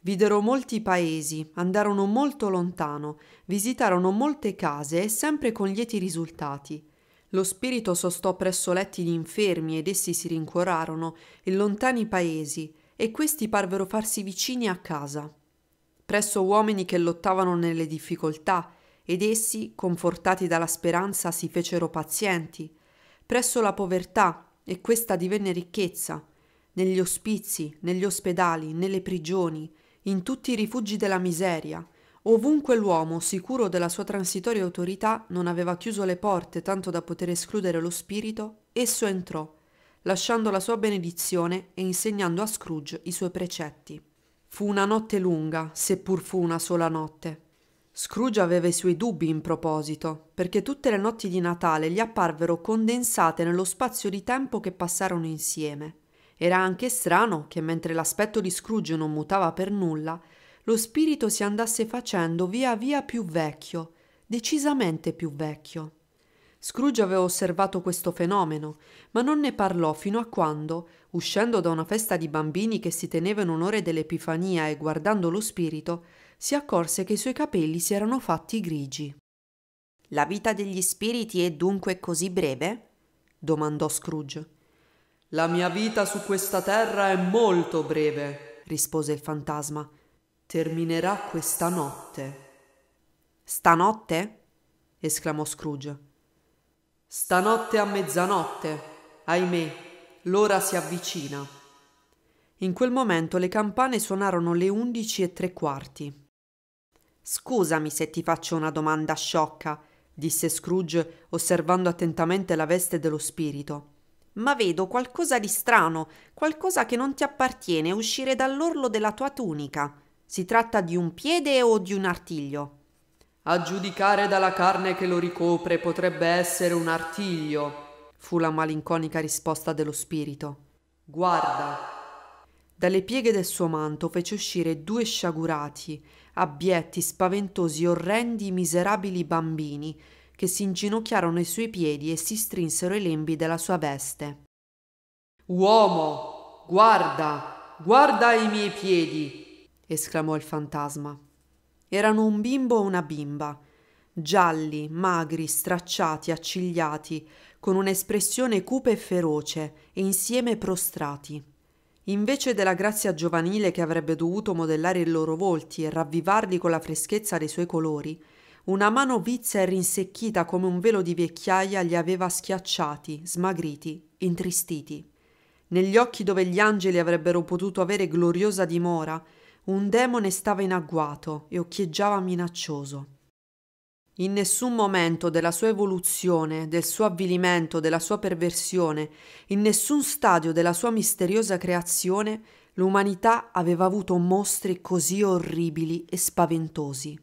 Videro molti paesi, andarono molto lontano, visitarono molte case e sempre con lieti risultati. Lo spirito sostò presso letti di infermi ed essi si rincuorarono in lontani paesi e questi parvero farsi vicini a casa. Presso uomini che lottavano nelle difficoltà ed essi, confortati dalla speranza, si fecero pazienti presso la povertà, e questa divenne ricchezza, negli ospizi, negli ospedali, nelle prigioni, in tutti i rifugi della miseria. Ovunque l'uomo, sicuro della sua transitoria autorità, non aveva chiuso le porte tanto da poter escludere lo spirito, esso entrò, lasciando la sua benedizione e insegnando a Scrooge i suoi precetti. Fu una notte lunga, seppur fu una sola notte. Scrooge aveva i suoi dubbi in proposito, perché tutte le notti di Natale gli apparvero condensate nello spazio di tempo che passarono insieme. Era anche strano che mentre l'aspetto di Scrooge non mutava per nulla, lo spirito si andasse facendo via via più vecchio, decisamente più vecchio. Scrooge aveva osservato questo fenomeno, ma non ne parlò fino a quando, uscendo da una festa di bambini che si teneva in onore dell'Epifania e guardando lo spirito, si accorse che i suoi capelli si erano fatti grigi. La vita degli spiriti è dunque così breve? domandò Scrooge. La mia vita su questa terra è molto breve, rispose il fantasma. Terminerà questa notte. Stanotte? esclamò Scrooge. Stanotte a mezzanotte. Ahimè, l'ora si avvicina. In quel momento le campane suonarono le undici e tre quarti. Scusami se ti faccio una domanda sciocca, disse Scrooge, osservando attentamente la veste dello spirito. Ma vedo qualcosa di strano, qualcosa che non ti appartiene uscire dall'orlo della tua tunica. Si tratta di un piede o di un artiglio? A giudicare dalla carne che lo ricopre potrebbe essere un artiglio, fu la malinconica risposta dello spirito. Guarda. Dalle pieghe del suo manto fece uscire due sciagurati, abietti, spaventosi, orrendi, miserabili bambini, che si inginocchiarono ai suoi piedi e si strinsero i lembi della sua veste. Uomo, guarda, guarda i miei piedi! esclamò il fantasma. Erano un bimbo e una bimba, gialli, magri, stracciati, accigliati, con un'espressione cupa e feroce, e insieme prostrati. Invece della grazia giovanile che avrebbe dovuto modellare i loro volti e ravvivarli con la freschezza dei suoi colori, una mano vizza e rinsecchita come un velo di vecchiaia li aveva schiacciati, smagriti, intristiti. Negli occhi dove gli angeli avrebbero potuto avere gloriosa dimora, un demone stava in agguato e occhieggiava minaccioso. In nessun momento della sua evoluzione, del suo avvilimento, della sua perversione, in nessun stadio della sua misteriosa creazione, l'umanità aveva avuto mostri così orribili e spaventosi.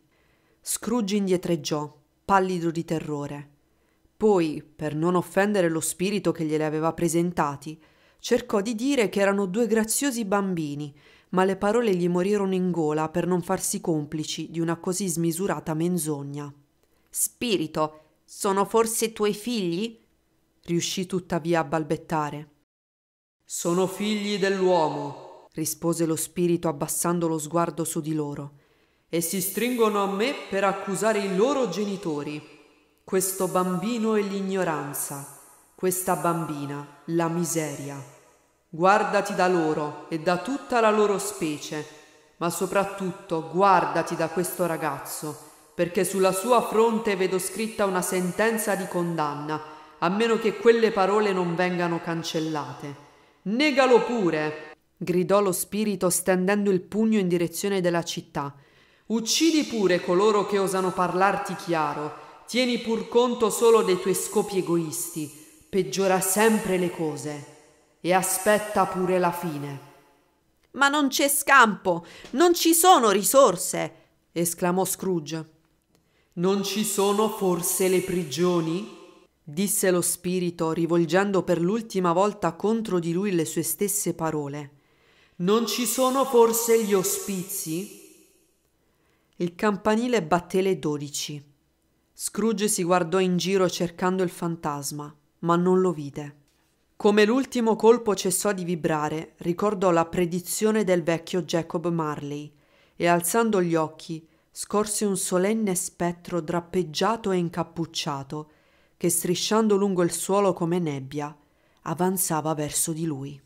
Scrooge indietreggiò, pallido di terrore. Poi, per non offendere lo spirito che gliele aveva presentati, cercò di dire che erano due graziosi bambini, ma le parole gli morirono in gola per non farsi complici di una così smisurata menzogna. Spirito, sono forse tuoi figli? riuscì tuttavia a balbettare. Sono figli dell'uomo, rispose lo spirito abbassando lo sguardo su di loro, e si stringono a me per accusare i loro genitori. Questo bambino è l'ignoranza, questa bambina la miseria. Guardati da loro e da tutta la loro specie, ma soprattutto guardati da questo ragazzo perché sulla sua fronte vedo scritta una sentenza di condanna, a meno che quelle parole non vengano cancellate. Negalo pure! gridò lo spirito stendendo il pugno in direzione della città. Uccidi pure coloro che osano parlarti chiaro. Tieni pur conto solo dei tuoi scopi egoisti. Peggiora sempre le cose. E aspetta pure la fine. Ma non c'è scampo, non ci sono risorse, esclamò Scrooge. Non ci sono forse le prigioni? disse lo spirito, rivolgendo per l'ultima volta contro di lui le sue stesse parole. Non ci sono forse gli ospizi? Il campanile batté le dodici. Scrooge si guardò in giro cercando il fantasma, ma non lo vide. Come l'ultimo colpo cessò di vibrare, ricordò la predizione del vecchio Jacob Marley e alzando gli occhi scorse un solenne spettro drappeggiato e incappucciato che strisciando lungo il suolo come nebbia avanzava verso di lui.